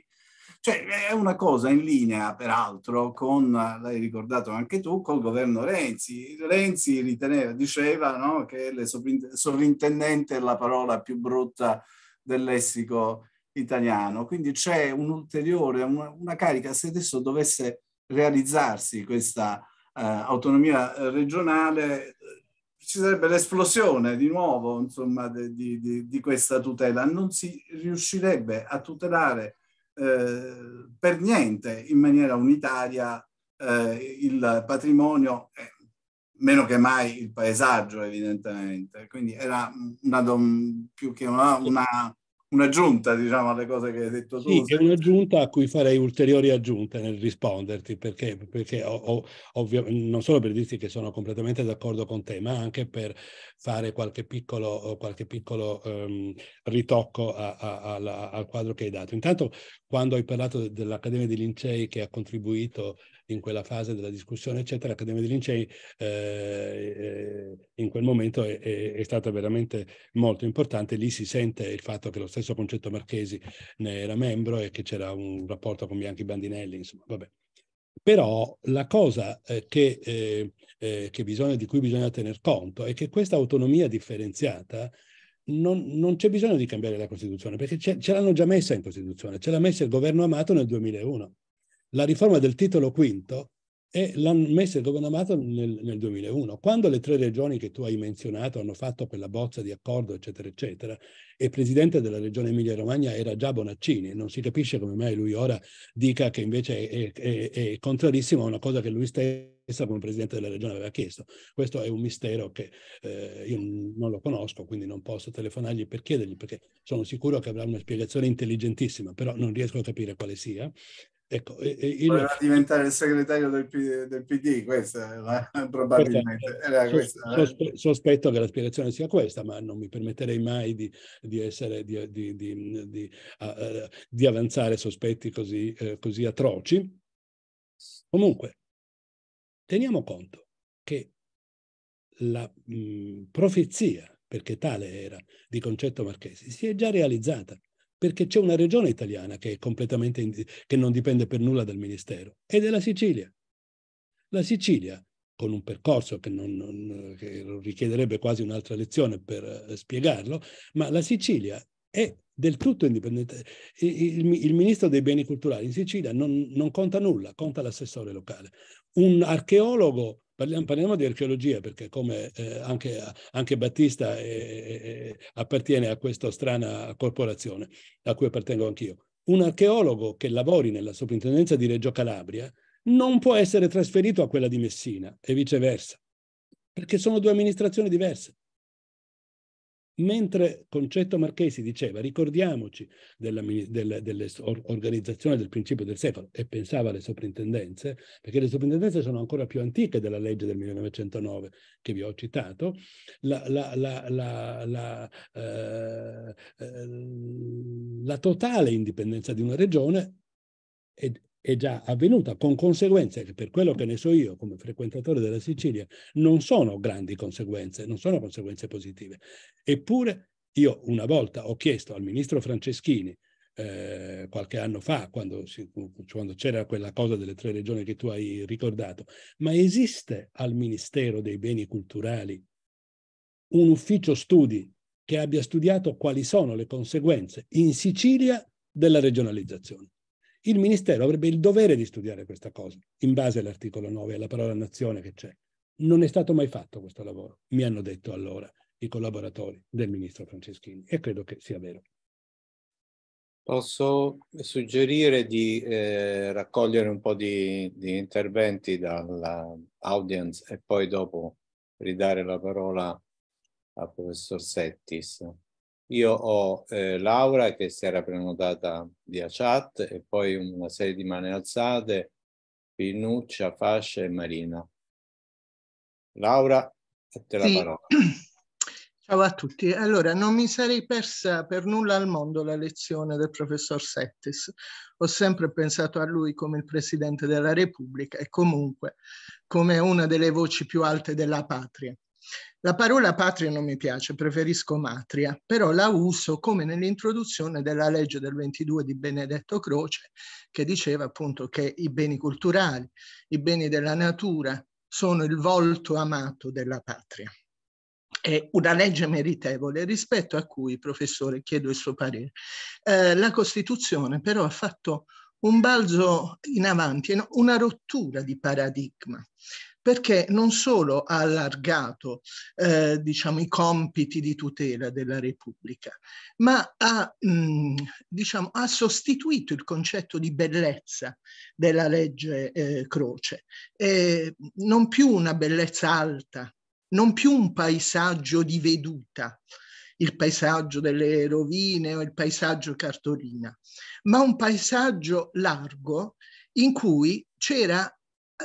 Speaker 6: cioè, è una cosa in linea, peraltro, con, l'hai ricordato anche tu, col governo Renzi. Renzi riteneva, diceva no, che le sovrintendente è la parola più brutta del lessico italiano. Quindi c'è un'ulteriore, una, una carica, se adesso dovesse realizzarsi questa eh, autonomia regionale, ci sarebbe l'esplosione di nuovo insomma, di, di, di, questa tutela. Non si riuscirebbe a tutelare per niente in maniera unitaria eh, il patrimonio, eh, meno che mai il paesaggio evidentemente. Quindi era una, più che una, una un'aggiunta diciamo alle cose che hai detto tu. Sì, è
Speaker 3: un'aggiunta a cui farei ulteriori aggiunte nel risponderti perché, perché ho, ho, ovvio, non solo per dirti che sono completamente d'accordo con te ma anche per fare qualche piccolo, qualche piccolo um, ritocco a, a, a, al quadro che hai dato. Intanto quando hai parlato dell'Accademia dei Lincei che ha contribuito in quella fase della discussione, eccetera, l'Accademia dei Lincei eh, eh, in quel momento è, è, è, stata veramente molto importante. Lì si sente il fatto che lo stesso Concetto Marchesi ne era membro e che c'era un rapporto con Bianchi Bandinelli, insomma, vabbè. Però la cosa eh, che, eh, eh, che bisogna, di cui bisogna tener conto è che questa autonomia differenziata non, non c'è bisogno di cambiare la Costituzione, perché ce, ce l'hanno già messa in Costituzione, ce l'ha messa il governo Amato nel 2001 la riforma del titolo quinto e l'hanno messa il governo Amato nel, nel, 2001. Quando le tre regioni che tu hai menzionato hanno fatto quella bozza di accordo, eccetera, eccetera, e il presidente della regione Emilia-Romagna era già Bonaccini, non si capisce come mai lui ora dica che invece è, è, è contrarissimo a una cosa che lui stesso come presidente della regione aveva chiesto. Questo è un mistero che eh, io non lo conosco, quindi non posso telefonargli per chiedergli, perché sono sicuro che avrà una spiegazione intelligentissima, però non riesco a capire quale sia. Ecco, io... Voleva
Speaker 6: diventare il segretario del, P, del PD, questa era,
Speaker 3: probabilmente questa, era questa, eh. sospetto, sospetto che la spiegazione sia questa, ma non mi permetterei mai di, di, essere, di, uh, di avanzare sospetti così, uh, così atroci. Comunque, teniamo conto che la mh, mm, profezia, perché tale era, di concetto marchesi, si è già realizzata perché c'è una regione italiana che, è completamente in, che non dipende per nulla dal Ministero, ed è la Sicilia. La Sicilia, con un percorso che, non, non, che richiederebbe quasi un'altra lezione per eh, spiegarlo, ma la Sicilia è del tutto indipendente. Il, il, ministro dei beni culturali in Sicilia non, non conta nulla, conta l'assessore locale. Un archeologo Parliamo, parliamo di archeologia perché come eh, anche, anche, Battista eh, eh, eh, appartiene a questa strana corporazione a cui appartengo anch'io. Un archeologo che lavori nella soprintendenza di Reggio Calabria non può essere trasferito a quella di Messina e viceversa, perché sono due amministrazioni diverse. Mentre Concetto Marchesi diceva ricordiamoci dell'organizzazione del principio del secolo e pensava alle soprintendenze, perché le soprintendenze sono ancora più antiche della legge del 1909 che vi ho citato, la, la, la, la eh, eh, totale indipendenza di una regione è, è già avvenuta, con conseguenze che per quello che ne so io come frequentatore della Sicilia non sono grandi conseguenze, non sono conseguenze positive. Eppure io una volta ho chiesto al ministro Franceschini, eh, qualche anno fa, quando, si, quando c'era quella cosa delle tre regioni che tu hai ricordato, ma esiste al Ministero dei Beni Culturali un ufficio studi che abbia studiato quali sono le conseguenze in Sicilia della regionalizzazione? il Ministero avrebbe il dovere di studiare questa cosa, in base all'articolo 9 e alla parola nazione che c'è. Non è stato mai fatto questo lavoro, mi hanno detto allora i collaboratori del ministro Franceschini e credo che sia vero.
Speaker 1: Posso suggerire di eh, raccogliere un po' di, di interventi dall'audience e poi dopo ridare la parola al professor Settis. Io ho eh, Laura che si era prenotata via chat e poi una serie di mani alzate, Pinuccia, Fascia e Marina. Laura, a te la parola.
Speaker 5: Ciao a tutti. Allora, non mi sarei persa per nulla al mondo la lezione del professor Settis. Ho sempre pensato a lui come il Presidente della Repubblica e comunque come una delle voci più alte della patria. La parola patria non mi piace, preferisco matria, però la uso come nell'introduzione della legge del 22 di Benedetto Croce, che diceva appunto che i beni culturali, i beni della natura sono il volto amato della patria. È una legge meritevole rispetto a cui, professore, chiedo il suo parere. Eh, la Costituzione però ha fatto un balzo in avanti, una rottura di paradigma perché non solo ha allargato eh, diciamo, i compiti di tutela della Repubblica, ma ha, mh, mm, diciamo, ha sostituito il concetto di bellezza della legge eh, Croce. Eh, non più una bellezza alta, non più un paesaggio di veduta, il paesaggio delle rovine o il paesaggio cartolina, ma un paesaggio largo in cui c'era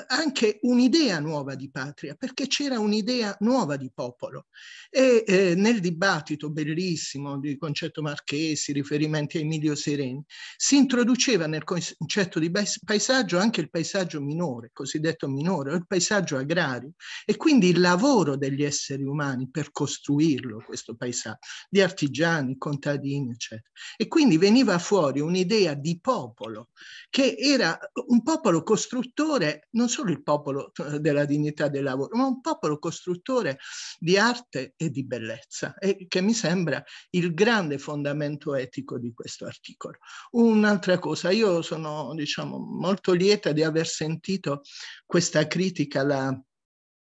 Speaker 5: anche un'idea nuova di patria, perché c'era un'idea nuova di popolo. E eh, nel dibattito bellissimo di concetto Marchesi, riferimenti a Emilio Sereni, si introduceva nel concetto di paesaggio anche il paesaggio minore, cosiddetto minore, o il paesaggio agrario, e quindi il lavoro degli esseri umani per costruirlo, questo paesaggio, di artigiani, contadini, eccetera. E quindi veniva fuori un'idea di popolo, che era un popolo costruttore, non non solo il popolo eh, della dignità del lavoro, ma un popolo costruttore di arte e di bellezza, e che mi sembra il grande fondamento etico di questo articolo. Un'altra cosa, io sono diciamo, molto lieta di aver sentito questa critica alla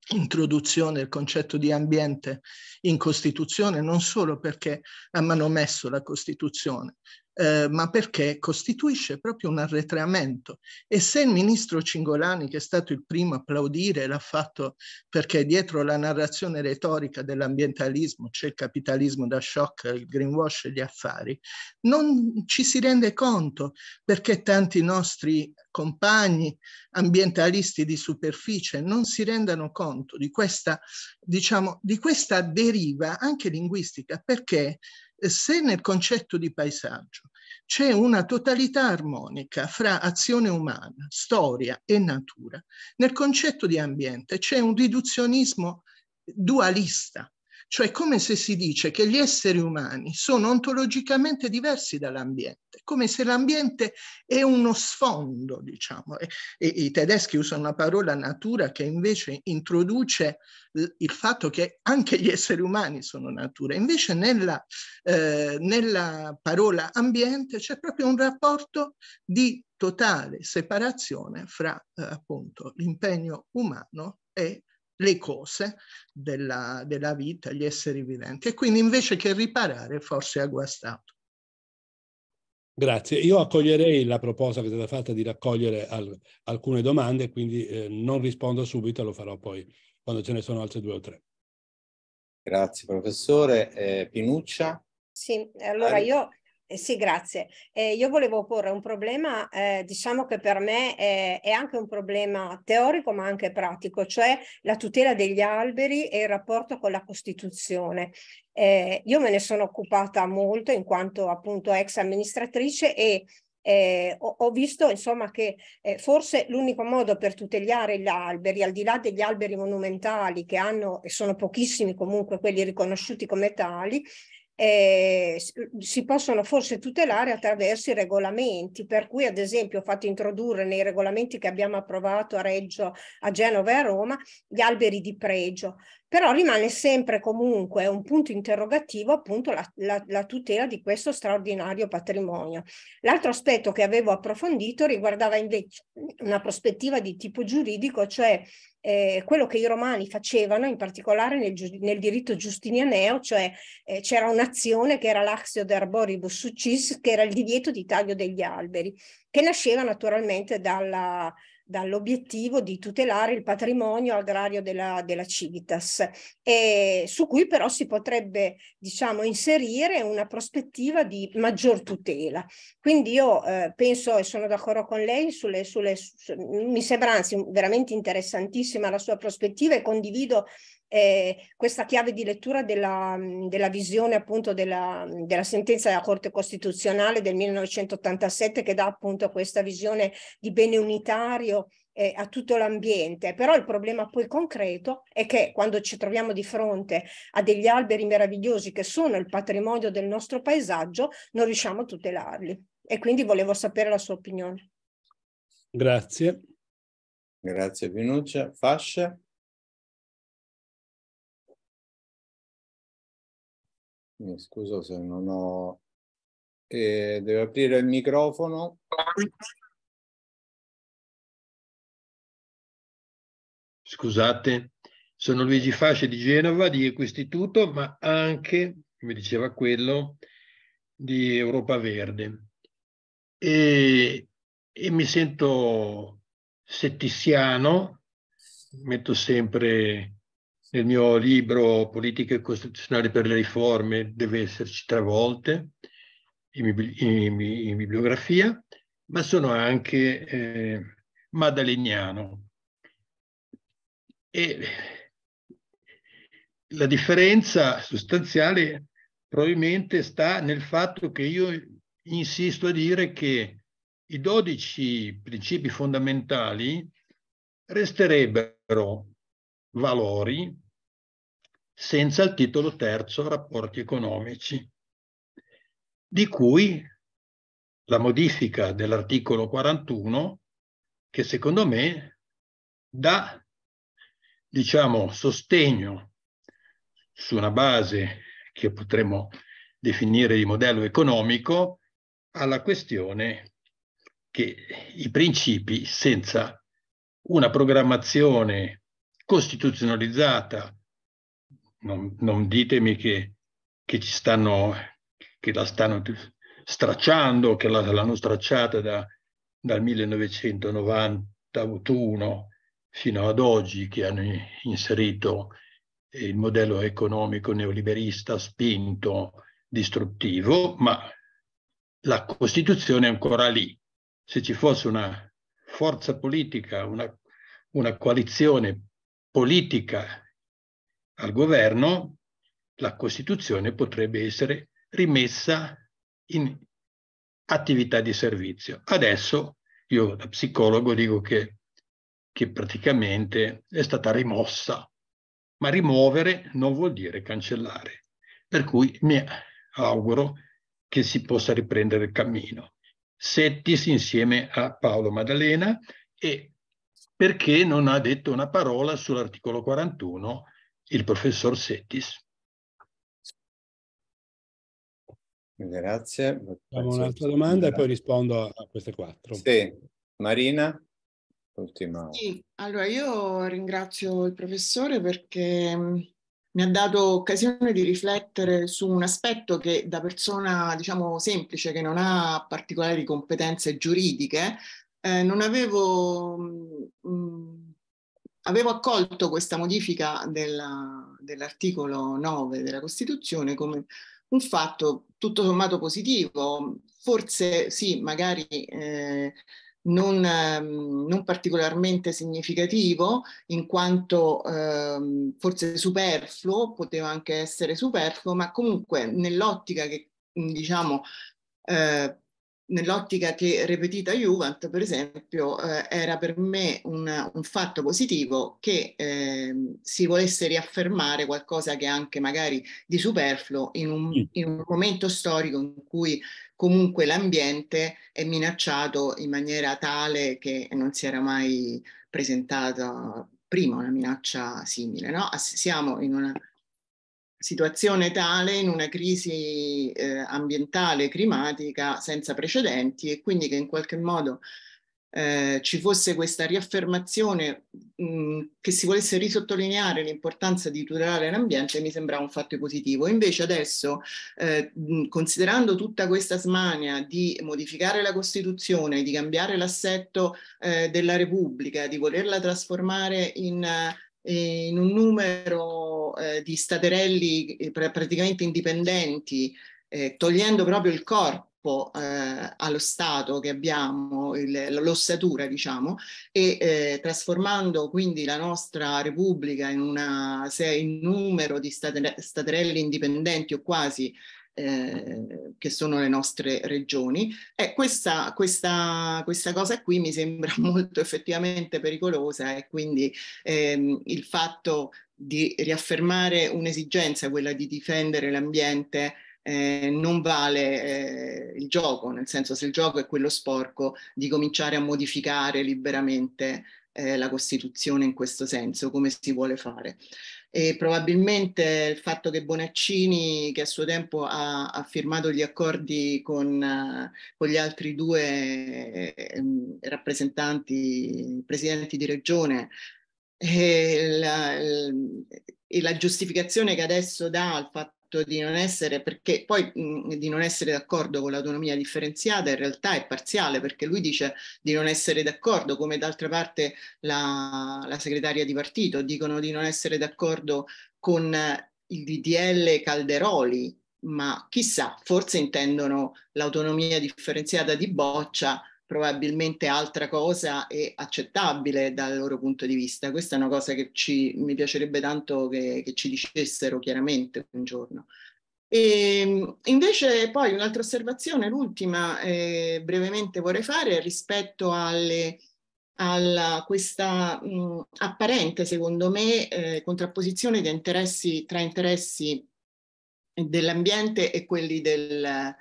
Speaker 5: introduzione del concetto di ambiente in Costituzione, non solo perché ha manomesso la Costituzione, eh, ma perché costituisce proprio un arretramento. E se il ministro Cingolani, che è stato il primo a applaudire, l'ha fatto perché dietro la narrazione retorica dell'ambientalismo c'è il capitalismo da shock, il greenwash e gli affari, non ci si rende conto perché tanti nostri compagni ambientalisti di superficie non si rendano conto di questa, diciamo, di questa deriva anche linguistica, perché se nel concetto di paesaggio c'è una totalità armonica fra azione umana, storia e natura, nel concetto di ambiente c'è un riduzionismo dualista cioè come se si dice che gli esseri umani sono ontologicamente diversi dall'ambiente, come se l'ambiente è uno sfondo, diciamo. E, e, I tedeschi usano la parola natura che invece introduce il fatto che anche gli esseri umani sono natura. Invece nella, eh, nella parola ambiente c'è proprio un rapporto di totale separazione fra eh, appunto l'impegno umano e le cose della, della vita, gli esseri viventi. E quindi invece che riparare forse ha guastato.
Speaker 3: Grazie. Io accoglierei la proposta che è stata fatta di raccogliere al, alcune domande, quindi eh, non rispondo subito, lo farò poi
Speaker 1: quando ce ne sono altre due o tre. Grazie professore. Eh, Pinuccia?
Speaker 7: Sì, allora io eh, sì, grazie. Eh, io volevo porre un problema, eh, diciamo che per me è, eh, è, anche un problema teorico ma anche pratico, cioè la tutela degli alberi e il rapporto con la Costituzione. Eh, io me ne sono occupata molto in quanto appunto ex amministratrice e eh, ho, ho, visto insomma che eh, forse l'unico modo per tutelare gli alberi, al di là degli alberi monumentali che hanno, e sono pochissimi comunque quelli riconosciuti come tali, eh, uhm, si possono forse tutelare attraverso i regolamenti, per cui ad esempio ho fatto introdurre nei regolamenti che abbiamo approvato a Reggio, a Genova e a Roma, gli alberi di pregio, però rimane sempre comunque un punto interrogativo appunto la, la, la tutela di questo straordinario patrimonio. L'altro aspetto che avevo approfondito riguardava invece una prospettiva di tipo giuridico, cioè eh, quello che i romani facevano, in particolare nel, nel diritto giustinianeo, cioè eh, c'era un'azione che era l'axio d'arboribus succis, che era il divieto di taglio degli alberi, che nasceva naturalmente dalla, dall'obiettivo di tutelare il patrimonio agrario della, della Civitas, su cui però si potrebbe diciamo, inserire una prospettiva di maggior tutela. Quindi io eh, penso e sono d'accordo con lei, sulle, sulle, su, mi sembra anzi veramente interessantissima la sua prospettiva e condivido eh, questa chiave di lettura della, della visione appunto della, della, sentenza della Corte Costituzionale del 1987 che dà appunto questa visione di bene unitario eh, a tutto l'ambiente. Però il problema poi concreto è che quando ci troviamo di fronte a degli alberi meravigliosi che sono il patrimonio del nostro paesaggio, non riusciamo a tutelarli. E quindi volevo sapere la sua opinione.
Speaker 5: Grazie. Grazie Vinuccia. Fascia. Mi scuso se non ho... Eh, devo aprire il microfono.
Speaker 4: Scusate, sono Luigi Fasce di Genova, di Equistituto, ma anche, come diceva quello, di Europa Verde. E, e mi sento settiziano, metto sempre nel mio libro Politiche costituzionali per le riforme deve esserci tre volte in, in, in bibliografia, ma sono anche eh, madaleniano. E la differenza sostanziale probabilmente sta nel fatto che io insisto a dire che i dodici principi fondamentali resterebbero valori senza il titolo terzo Rapporti economici, di cui la modifica dell'articolo 41 che secondo me dà diciamo sostegno su una base che potremmo definire di modello economico alla questione che i principi senza una programmazione costituzionalizzata non, non ditemi che, che, ci stanno, che la stanno stracciando, che la, l'hanno stracciata da, dal 1991 fino ad oggi, che hanno inserito il modello economico neoliberista spinto, distruttivo, ma la Costituzione è ancora lì. Se ci fosse una forza politica, una, una coalizione politica al governo, la Costituzione potrebbe essere rimessa in attività di servizio. Adesso io da psicologo dico che, che praticamente è stata rimossa, ma rimuovere non vuol dire cancellare. Per cui mi auguro che si possa riprendere il cammino. Settis insieme a Paolo Maddalena e perché non ha detto una parola sull'articolo 41 il professor Settis. Grazie. Abbiamo un'altra domanda e poi
Speaker 1: rispondo a queste quattro. Sì, Marina. Ultima. Sì,
Speaker 8: allora io ringrazio il professore perché mm, mi ha dato occasione di riflettere su un aspetto che da persona, diciamo, semplice, che non ha particolari competenze giuridiche, eh, non avevo mh, mm, mm, avevo accolto questa modifica della, dell'articolo 9 della Costituzione come un fatto tutto sommato positivo, forse sì, magari eh, non, ehm, non, particolarmente significativo, in quanto ehm, forse superfluo, poteva anche essere superfluo, ma comunque nell'ottica che diciamo eh, nell'ottica che Repetita Juvent, per esempio, eh, era per me un, un fatto positivo che eh, si volesse riaffermare qualcosa che è anche magari di superfluo in un, mm. in un momento storico in cui comunque l'ambiente è minacciato in maniera tale che non si era mai presentata prima una minaccia simile. No? Siamo in una situazione tale in una crisi eh, ambientale, climatica senza precedenti e quindi che in qualche modo eh, ci fosse questa riaffermazione mh, mm, che si volesse risottolineare l'importanza di tutelare l'ambiente mi sembrava un fatto positivo. Invece adesso, eh, mh, mm, considerando tutta questa smania di modificare la Costituzione, di cambiare l'assetto eh, della Repubblica, di volerla trasformare in eh, in un numero eh, di staterelli eh, praticamente indipendenti, eh, togliendo proprio il corpo eh, allo stato che abbiamo, il, l'ossatura diciamo, e eh, trasformando quindi la nostra Repubblica in, una, se, numero di staterelli indipendenti o quasi eh, che sono le nostre regioni. E questa, questa, questa, cosa qui mi sembra molto effettivamente pericolosa e quindi ehm, il fatto di riaffermare un'esigenza, quella di difendere l'ambiente, eh, non vale eh, il gioco, nel senso se il gioco è quello sporco, di cominciare a modificare liberamente eh, la Costituzione in questo senso, come si vuole fare e probabilmente il fatto che Bonaccini, che a suo tempo ha, ha firmato gli accordi con, con gli altri due eh, mm, rappresentanti, presidenti di regione, e la, e la, giustificazione che adesso dà al fatto di non essere, perché poi mh, di non essere d'accordo con l'autonomia differenziata in realtà è parziale, perché lui dice di non essere d'accordo, come d'altra parte la, la segretaria di partito, dicono di non essere d'accordo con il DDL Calderoli, ma chissà, forse intendono l'autonomia differenziata di Boccia probabilmente altra cosa e accettabile dal loro punto di vista. Questa è una cosa che ci, mi piacerebbe tanto che, che ci dicessero chiaramente un giorno. E ehm, invece poi un'altra osservazione, l'ultima eh, brevemente vorrei fare rispetto alle, alla questa mh, apparente, secondo me, eh, contrapposizione interessi, tra interessi dell'ambiente e quelli del,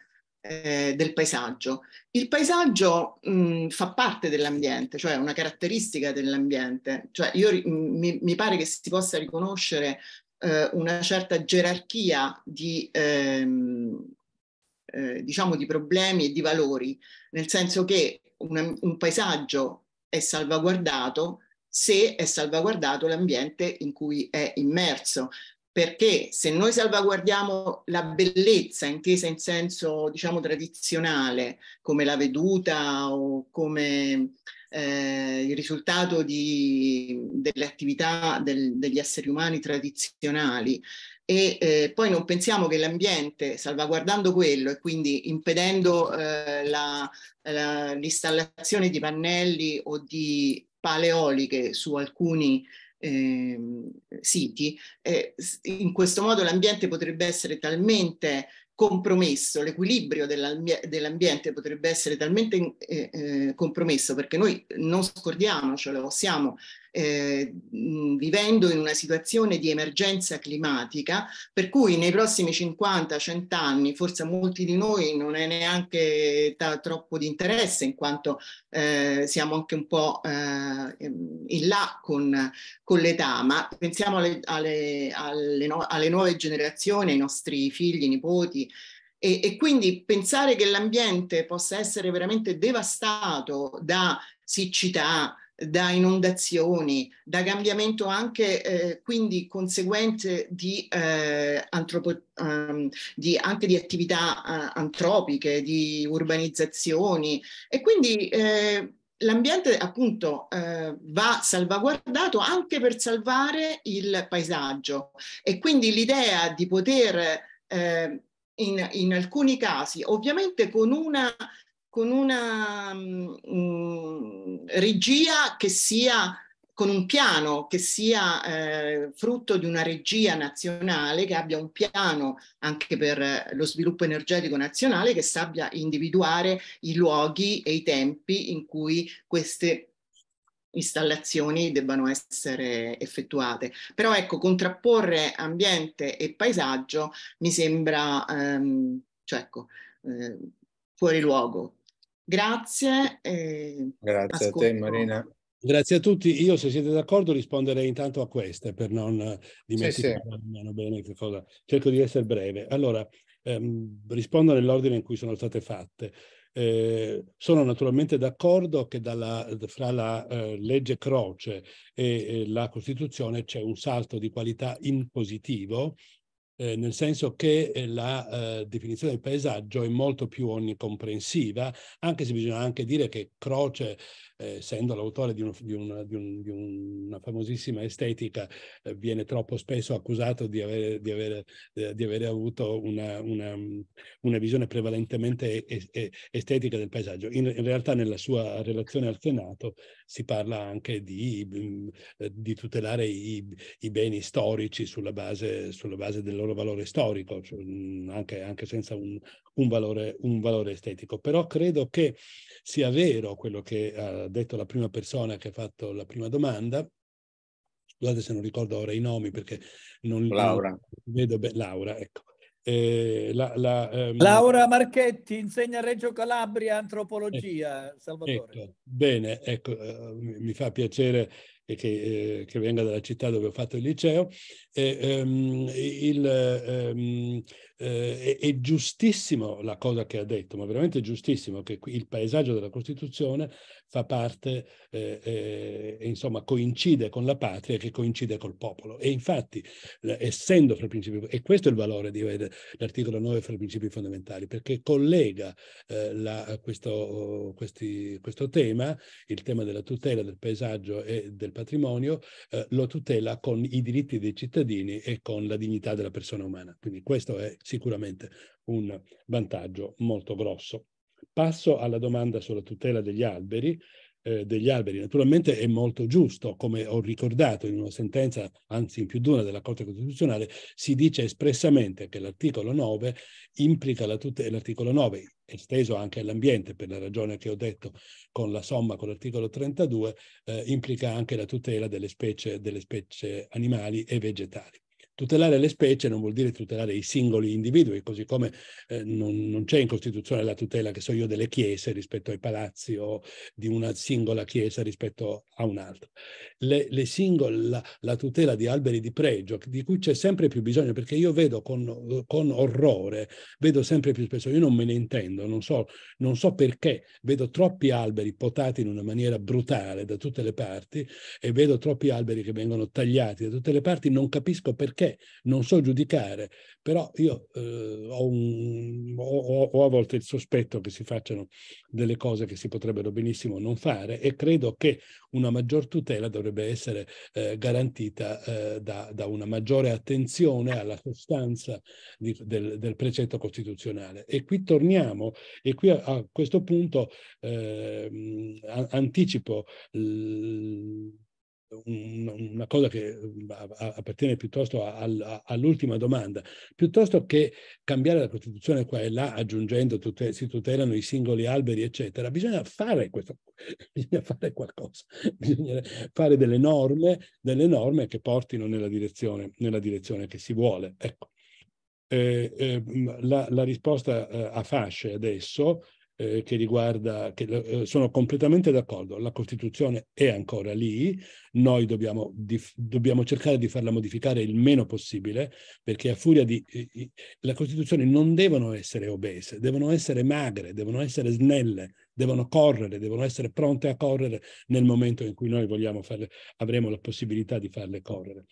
Speaker 8: eh, del paesaggio. Il paesaggio mh, fa parte dell'ambiente, cioè è una caratteristica dell'ambiente. Cioè io, mh, mi, mi, pare che si possa riconoscere eh, una certa gerarchia di... Ehm, eh, diciamo di problemi e di valori, nel senso che una, un paesaggio è salvaguardato se è salvaguardato l'ambiente in cui è immerso perché se noi salvaguardiamo la bellezza intesa in senso diciamo tradizionale come la veduta o come eh, il risultato di, delle attività del, degli esseri umani tradizionali e eh, poi non pensiamo che l'ambiente salvaguardando quello e quindi impedendo eh, la, la, l'installazione di pannelli o di paleoliche su alcuni eh, siti. Eh, in questo modo l'ambiente potrebbe essere talmente compromesso, l'equilibrio dell'ambiente potrebbe essere talmente eh, eh, compromesso perché noi non scordiamocelo, siamo eh, vivendo in una situazione di emergenza climatica, per cui nei prossimi 50-100 anni, forse a molti di noi non è neanche t- troppo di interesse, in quanto eh, siamo anche un po' eh, in là con, con l'età, ma pensiamo alle, alle, alle, no- alle nuove generazioni, ai nostri figli, nipoti, e, e, quindi pensare che l'ambiente possa essere veramente devastato da siccità, da inondazioni, da cambiamento anche eh, quindi conseguente di, eh, um, di, anche di attività uh, antropiche, di urbanizzazioni e quindi eh, l'ambiente appunto eh, va salvaguardato anche per salvare il paesaggio e quindi l'idea di poter eh, in, in, alcuni casi, ovviamente con una con una mh, mm, mm, regia che sia con un piano che sia eh, frutto di una regia nazionale, che abbia un piano anche per lo sviluppo energetico nazionale, che sappia individuare i luoghi e i tempi in cui queste installazioni debbano essere effettuate. Però ecco, contrapporre ambiente e paesaggio mi sembra, ehm, cioè ecco, eh, fuori luogo, Grazie. Grazie ascolto. a te Marina.
Speaker 3: Grazie a tutti. Io se siete d'accordo risponderei intanto a queste per non dimenticare eh, sì, sì. bene che cosa. Cerco di essere breve. Allora, ehm, rispondo nell'ordine in cui sono state fatte. Eh, sono naturalmente d'accordo che dalla, fra la eh, legge Croce e eh, la Costituzione c'è un salto di qualità in positivo eh, nel senso che eh, la eh, definizione del paesaggio è molto più onnicomprensiva, anche se bisogna anche dire che Croce eh, essendo l'autore di, un, di, una, di, un, di, una, famosissima estetica, eh, viene troppo spesso accusato di avere, avere, eh, avere avuto una, una, una, visione prevalentemente estetica del paesaggio. In, in, realtà nella sua relazione al Senato si parla anche di, tutelare i, i, beni storici sulla base, sulla base, del loro valore storico, mm, anche, anche senza un, un, valore, un valore estetico. Però credo che sia vero quello che ha ha detto la prima persona che ha fatto la prima domanda. Scusate se non ricordo ora i nomi perché non Laura. vedo bene. Laura, ecco. Eh, la, la, ehm... Laura
Speaker 2: Marchetti insegna a Reggio Calabria antropologia, eh, Salvatore. Ecco,
Speaker 3: bene, ecco, eh, mi fa piacere e che, eh, che, venga dalla città dove ho fatto il liceo, eh, ehm, il, ehm, eh, è, giustissimo la cosa che ha detto, ma veramente giustissimo che il paesaggio della Costituzione fa parte, eh, eh, insomma, coincide con la patria che coincide col popolo. E infatti, essendo fra i principi, e questo è il valore di l'articolo 9 fra i principi fondamentali, perché collega eh, la, questo, questi, questo tema, il tema della tutela del paesaggio e del patrimonio eh, lo tutela con i diritti dei cittadini e con la dignità della persona umana. Quindi questo è sicuramente un vantaggio molto grosso. Passo alla domanda sulla tutela degli alberi. Eh, degli alberi. Naturalmente è molto giusto, come ho ricordato in una sentenza, anzi in più di una della Corte Costituzionale, si dice espressamente che l'articolo 9 implica la tutela, l'articolo 9 esteso anche all'ambiente per la ragione che ho detto con la somma con l'articolo 32, eh, implica anche la tutela delle specie, delle specie animali e vegetali. Tutelare le specie non vuol dire tutelare i singoli individui, così come eh, non, non, c'è in Costituzione la tutela, che so io, delle chiese rispetto ai palazzi o di una singola chiesa rispetto a un'altra. Le, le singole, la, la, tutela di alberi di pregio, di cui c'è sempre più bisogno, perché io vedo con, con orrore, vedo sempre più spesso, io non me ne intendo, non so, non so perché, vedo troppi alberi potati in una maniera brutale da tutte le parti e vedo troppi alberi che vengono tagliati da tutte le parti, non capisco perché perché, non so giudicare, però io eh, ho, un, ho, ho, a volte il sospetto che si facciano delle cose che si potrebbero benissimo non fare e credo che una maggior tutela dovrebbe essere eh, garantita eh, da, da, una maggiore attenzione alla sostanza di, del, del, precetto costituzionale. E qui torniamo, e qui a, a questo punto ehm, anticipo l- una cosa che appartiene piuttosto all'ultima domanda, piuttosto che cambiare la Costituzione qua e là aggiungendo tute, si tutelano i singoli alberi, eccetera, bisogna fare, questo, bisogna fare qualcosa, bisogna fare delle norme, delle norme che portino nella direzione, nella direzione che si vuole. Ecco. Eh, eh, la, la, risposta eh, a fasce adesso eh, che riguarda, che, eh, sono completamente d'accordo, la Costituzione è ancora lì, noi dobbiamo, di, dobbiamo, cercare di farla modificare il meno possibile, perché a furia di... Eh, la Costituzione non devono essere obese, devono essere magre, devono essere snelle, devono correre, devono essere pronte a correre nel momento in cui noi vogliamo farle, avremo la possibilità di farle correre.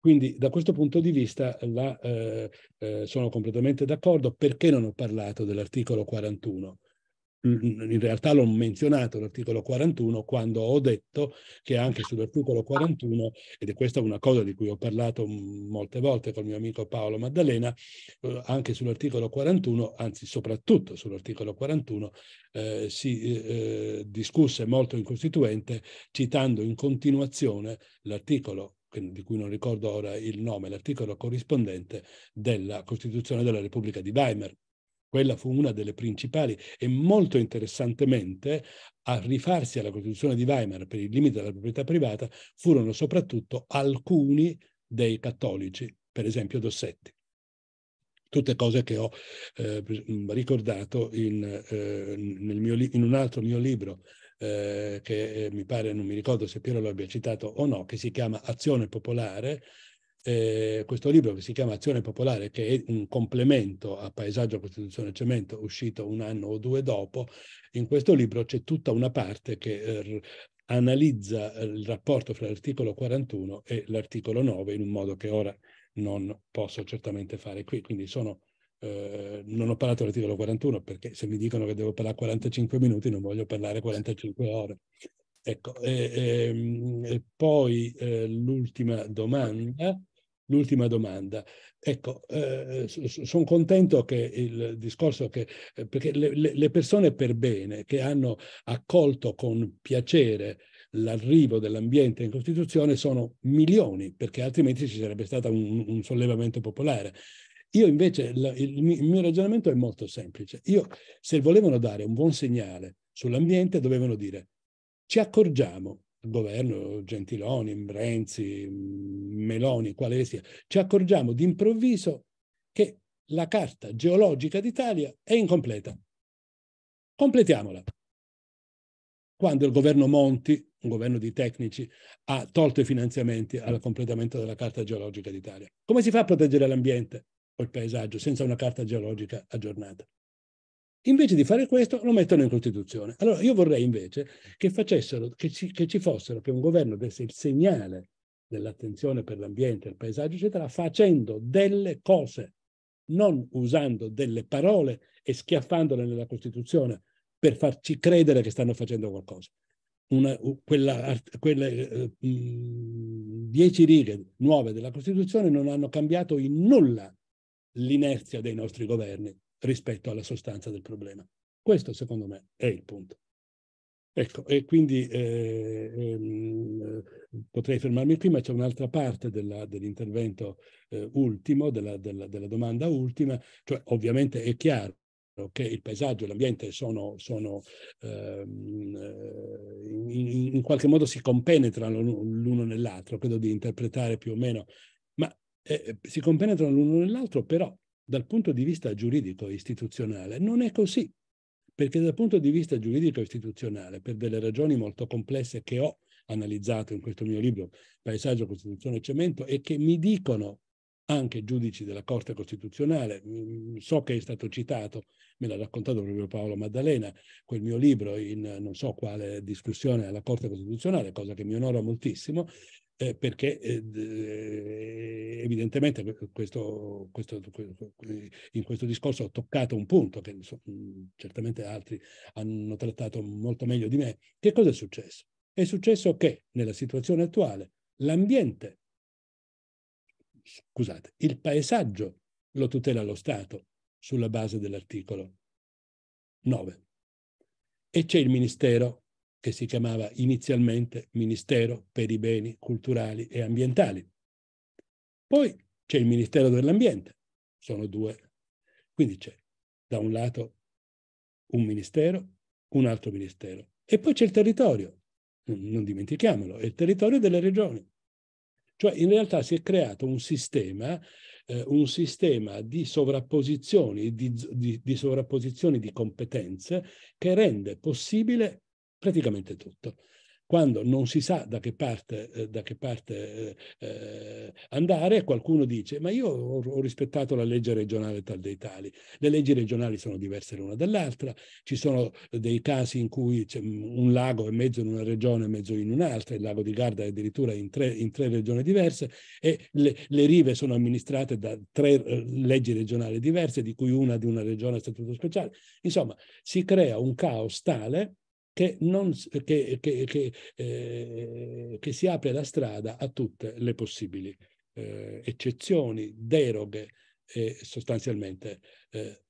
Speaker 3: Quindi da questo punto di vista la, eh, eh, sono completamente d'accordo. Perché non ho parlato dell'articolo 41? in realtà l'ho menzionato l'articolo 41 quando ho detto che anche sull'articolo 41, ed è questa una cosa di cui ho parlato molte volte con il mio amico Paolo Maddalena, eh, anche sull'articolo 41, anzi soprattutto sull'articolo 41, eh, si eh, eh, discusse molto in Costituente citando in continuazione l'articolo di cui non ricordo ora il nome, l'articolo corrispondente della Costituzione della Repubblica di Weimar, quella fu una delle principali e molto interessantemente a rifarsi alla Costituzione di Weimar per il limite della proprietà privata furono soprattutto alcuni dei cattolici, per esempio Dossetti. Tutte cose che ho eh, ricordato in, eh, mio, in, un altro mio libro, eh, che eh, mi pare, non mi ricordo se Piero lo abbia citato o no, che si chiama Azione Popolare, eh, questo libro che si chiama Azione Popolare, che è un complemento a Paesaggio, Costituzione e Cemento, uscito un anno o due dopo, in questo libro c'è tutta una parte che eh, analizza eh, il rapporto fra l'articolo 41 e l'articolo 9 in un modo che ora non posso certamente fare qui. Quindi sono, eh, non ho parlato dell'articolo 41 perché se mi dicono che devo parlare 45 minuti non voglio parlare 45 ore. Ecco, e, e, ehm, e poi eh, l'ultima domanda l'ultima domanda. Ecco, eh, sono contento che il discorso che, eh, perché le, le, persone per bene che hanno accolto con piacere l'arrivo dell'ambiente in Costituzione sono milioni, perché altrimenti ci sarebbe stato un, un sollevamento popolare. Io invece, il, il, il mio ragionamento è molto semplice. Io, se volevano dare un buon segnale sull'ambiente, dovevano dire ci accorgiamo governo Gentiloni, Renzi, Meloni, quale sia, ci accorgiamo d'improvviso che la carta geologica d'Italia è incompleta. Completiamola. Quando il governo Monti, un governo di tecnici, ha tolto i finanziamenti al completamento della carta geologica d'Italia. Come si fa a proteggere l'ambiente o il paesaggio senza una carta geologica aggiornata? Invece di fare questo lo mettono in Costituzione. Allora io vorrei invece che, facessero, che, ci, che ci fossero, che un governo desse il segnale dell'attenzione per l'ambiente, il paesaggio, eccetera, facendo delle cose, non usando delle parole e schiaffandole nella Costituzione per farci credere che stanno facendo qualcosa. Una, quella, quelle mh, eh, mm, dieci righe nuove della Costituzione non hanno cambiato in nulla l'inerzia dei nostri governi rispetto alla sostanza del problema. Questo secondo me è il punto. Ecco, e quindi eh, ehm, potrei fermarmi qui, ma c'è un'altra parte dell'intervento eh, ultimo, della, della, della, domanda ultima, cioè ovviamente è chiaro che il paesaggio e l'ambiente sono, sono ehm, eh, in, in, qualche modo si compenetrano l'uno nell'altro, credo di interpretare più o meno, ma eh, si compenetrano l'uno nell'altro, però dal punto di vista giuridico istituzionale non è così, perché dal punto di vista giuridico istituzionale, per delle ragioni molto complesse che ho analizzato in questo mio libro Paesaggio, Costituzione e Cemento e che mi dicono anche giudici della Corte Costituzionale, mm, mm, so che è stato citato, me l'ha raccontato proprio Paolo Maddalena, quel mio libro in non so quale discussione alla Corte Costituzionale, cosa che mi onora moltissimo, eh, perché eh, eh evidentemente questo, questo, in questo discorso ho toccato un punto che mm, certamente altri hanno trattato molto meglio di me. Che cosa è successo? È successo che nella situazione attuale l'ambiente, scusate, il paesaggio lo tutela lo Stato sulla base dell'articolo 9 e c'è il Ministero che si chiamava inizialmente Ministero per i beni culturali e ambientali. Poi c'è il Ministero dell'Ambiente, sono due. Quindi c'è da un lato un ministero, un altro ministero. E poi c'è il territorio, non dimentichiamolo, è il territorio delle regioni. Cioè in realtà si è creato un sistema, eh, un sistema di sovrapposizioni, di, di, di sovrapposizioni di competenze che rende possibile praticamente tutto. Quando non si sa da che parte, eh, da che parte eh, eh, andare, qualcuno dice, ma io ho, ho rispettato la legge regionale tal dei tali. Le leggi regionali sono diverse l'una dall'altra, ci sono dei casi in cui c'è mm, un lago è mezzo in una regione e mezzo in un'altra, il lago di Garda è addirittura in tre, in tre regioni diverse e le, le, rive sono amministrate da tre eh, leggi regionali diverse, di cui una di una regione a statuto speciale. Insomma, si crea un caos tale che, non, che, che, eh, che si apre la strada a tutte le possibili eh, eccezioni, deroghe e sostanzialmente eh,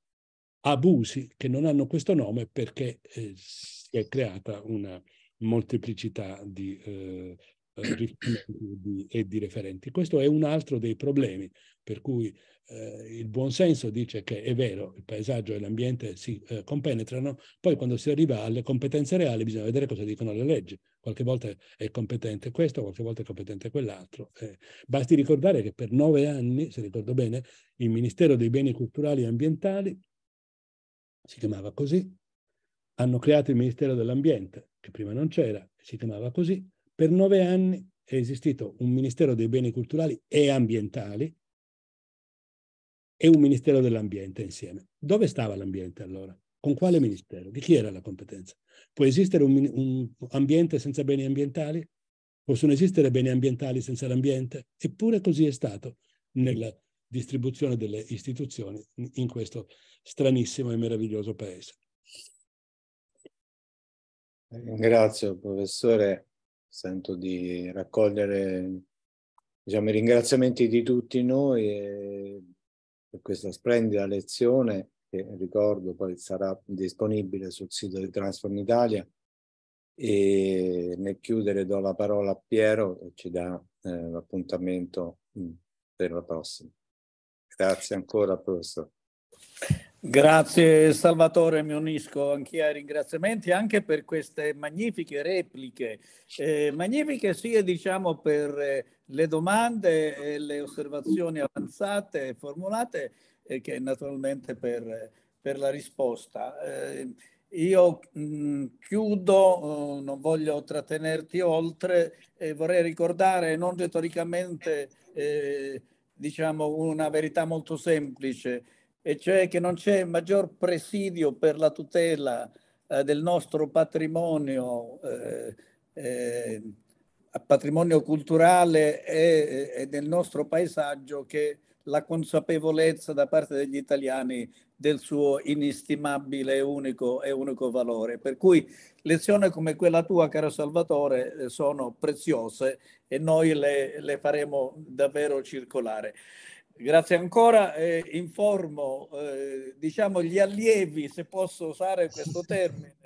Speaker 3: abusi che non hanno questo nome perché eh, si è creata una molteplicità di eh, eh, riferimenti e di referenti. Questo è un altro dei problemi per cui eh, il buonsenso dice che è vero, il paesaggio e l'ambiente si eh, compenetrano, poi quando si arriva alle competenze reali bisogna vedere cosa dicono le leggi. Qualche volta è competente questo, qualche volta è competente quell'altro. Eh, basti ricordare che per nove anni, se ricordo bene, il Ministero dei Beni Culturali e Ambientali, si chiamava così, hanno creato il Ministero dell'Ambiente, che prima non c'era, si chiamava così, per nove anni è esistito un Ministero dei Beni Culturali e Ambientali, e un Ministero dell'Ambiente insieme. Dove stava l'ambiente allora? Con quale ministero? Di chi era la competenza? Può esistere un, un ambiente senza beni ambientali? Possono esistere beni ambientali senza l'ambiente? Eppure così è stato nella distribuzione delle istituzioni in questo stranissimo e
Speaker 4: meraviglioso paese. Ringrazio
Speaker 1: professore, sento di raccogliere diciamo, i ringraziamenti di tutti noi e per questa splendida lezione che ricordo poi sarà disponibile sul sito di Transform Italia. E nel chiudere do la parola a Piero che ci dà eh, l'appuntamento mm, per la prossima. Grazie ancora, professor.
Speaker 2: Grazie Salvatore, mi unisco anch'io ai ringraziamenti anche per queste magnifiche repliche, eh, magnifiche sia diciamo per eh, le domande e le osservazioni avanzate e formulate eh, che naturalmente per, per la risposta. Eh, io mh, mm, chiudo, oh, non voglio trattenerti oltre, e vorrei ricordare non retoricamente eh, diciamo una verità molto semplice e cioè che non c'è maggior presidio per la tutela eh, del nostro patrimonio, eh, eh, patrimonio culturale e, e, del nostro paesaggio che la consapevolezza da parte degli italiani del suo inestimabile e unico, e unico valore. Per cui lezioni come quella tua, caro Salvatore, eh, sono preziose e noi le, le faremo davvero circolare. Grazie ancora. Eh, informo eh, diciamo gli allievi, se posso usare questo termine,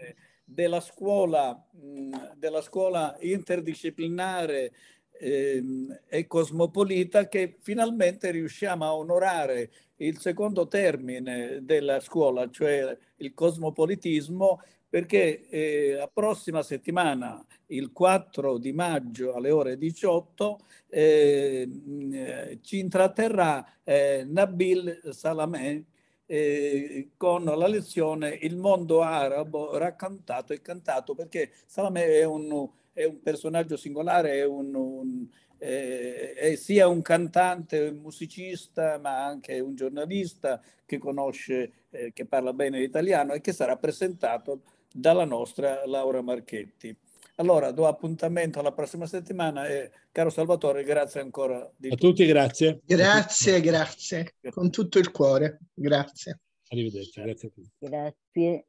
Speaker 2: della scuola, mh, mm, della scuola interdisciplinare ehm, e cosmopolita che finalmente riusciamo a onorare il secondo termine della scuola, cioè il cosmopolitismo, perché eh, la prossima settimana, il 4 di maggio alle ore 18, ehm, eh, ci intratterrà eh, Nabil Salameh eh, con la lezione Il mondo arabo raccontato e cantato, perché Salameh è un, è un personaggio singolare, è un, un eh, è sia un cantante, un musicista, ma anche un giornalista che conosce, eh, che parla bene l'italiano e che sarà presentato dalla nostra Laura Marchetti. Allora, do appuntamento alla prossima settimana e caro Salvatore, grazie ancora. Di A tutti,
Speaker 3: grazie.
Speaker 5: Grazie, grazie, con tutto il cuore. Grazie.
Speaker 3: Arrivederci, grazie a tutti. Grazie.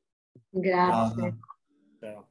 Speaker 5: Grazie. Ciao.
Speaker 3: Ciao.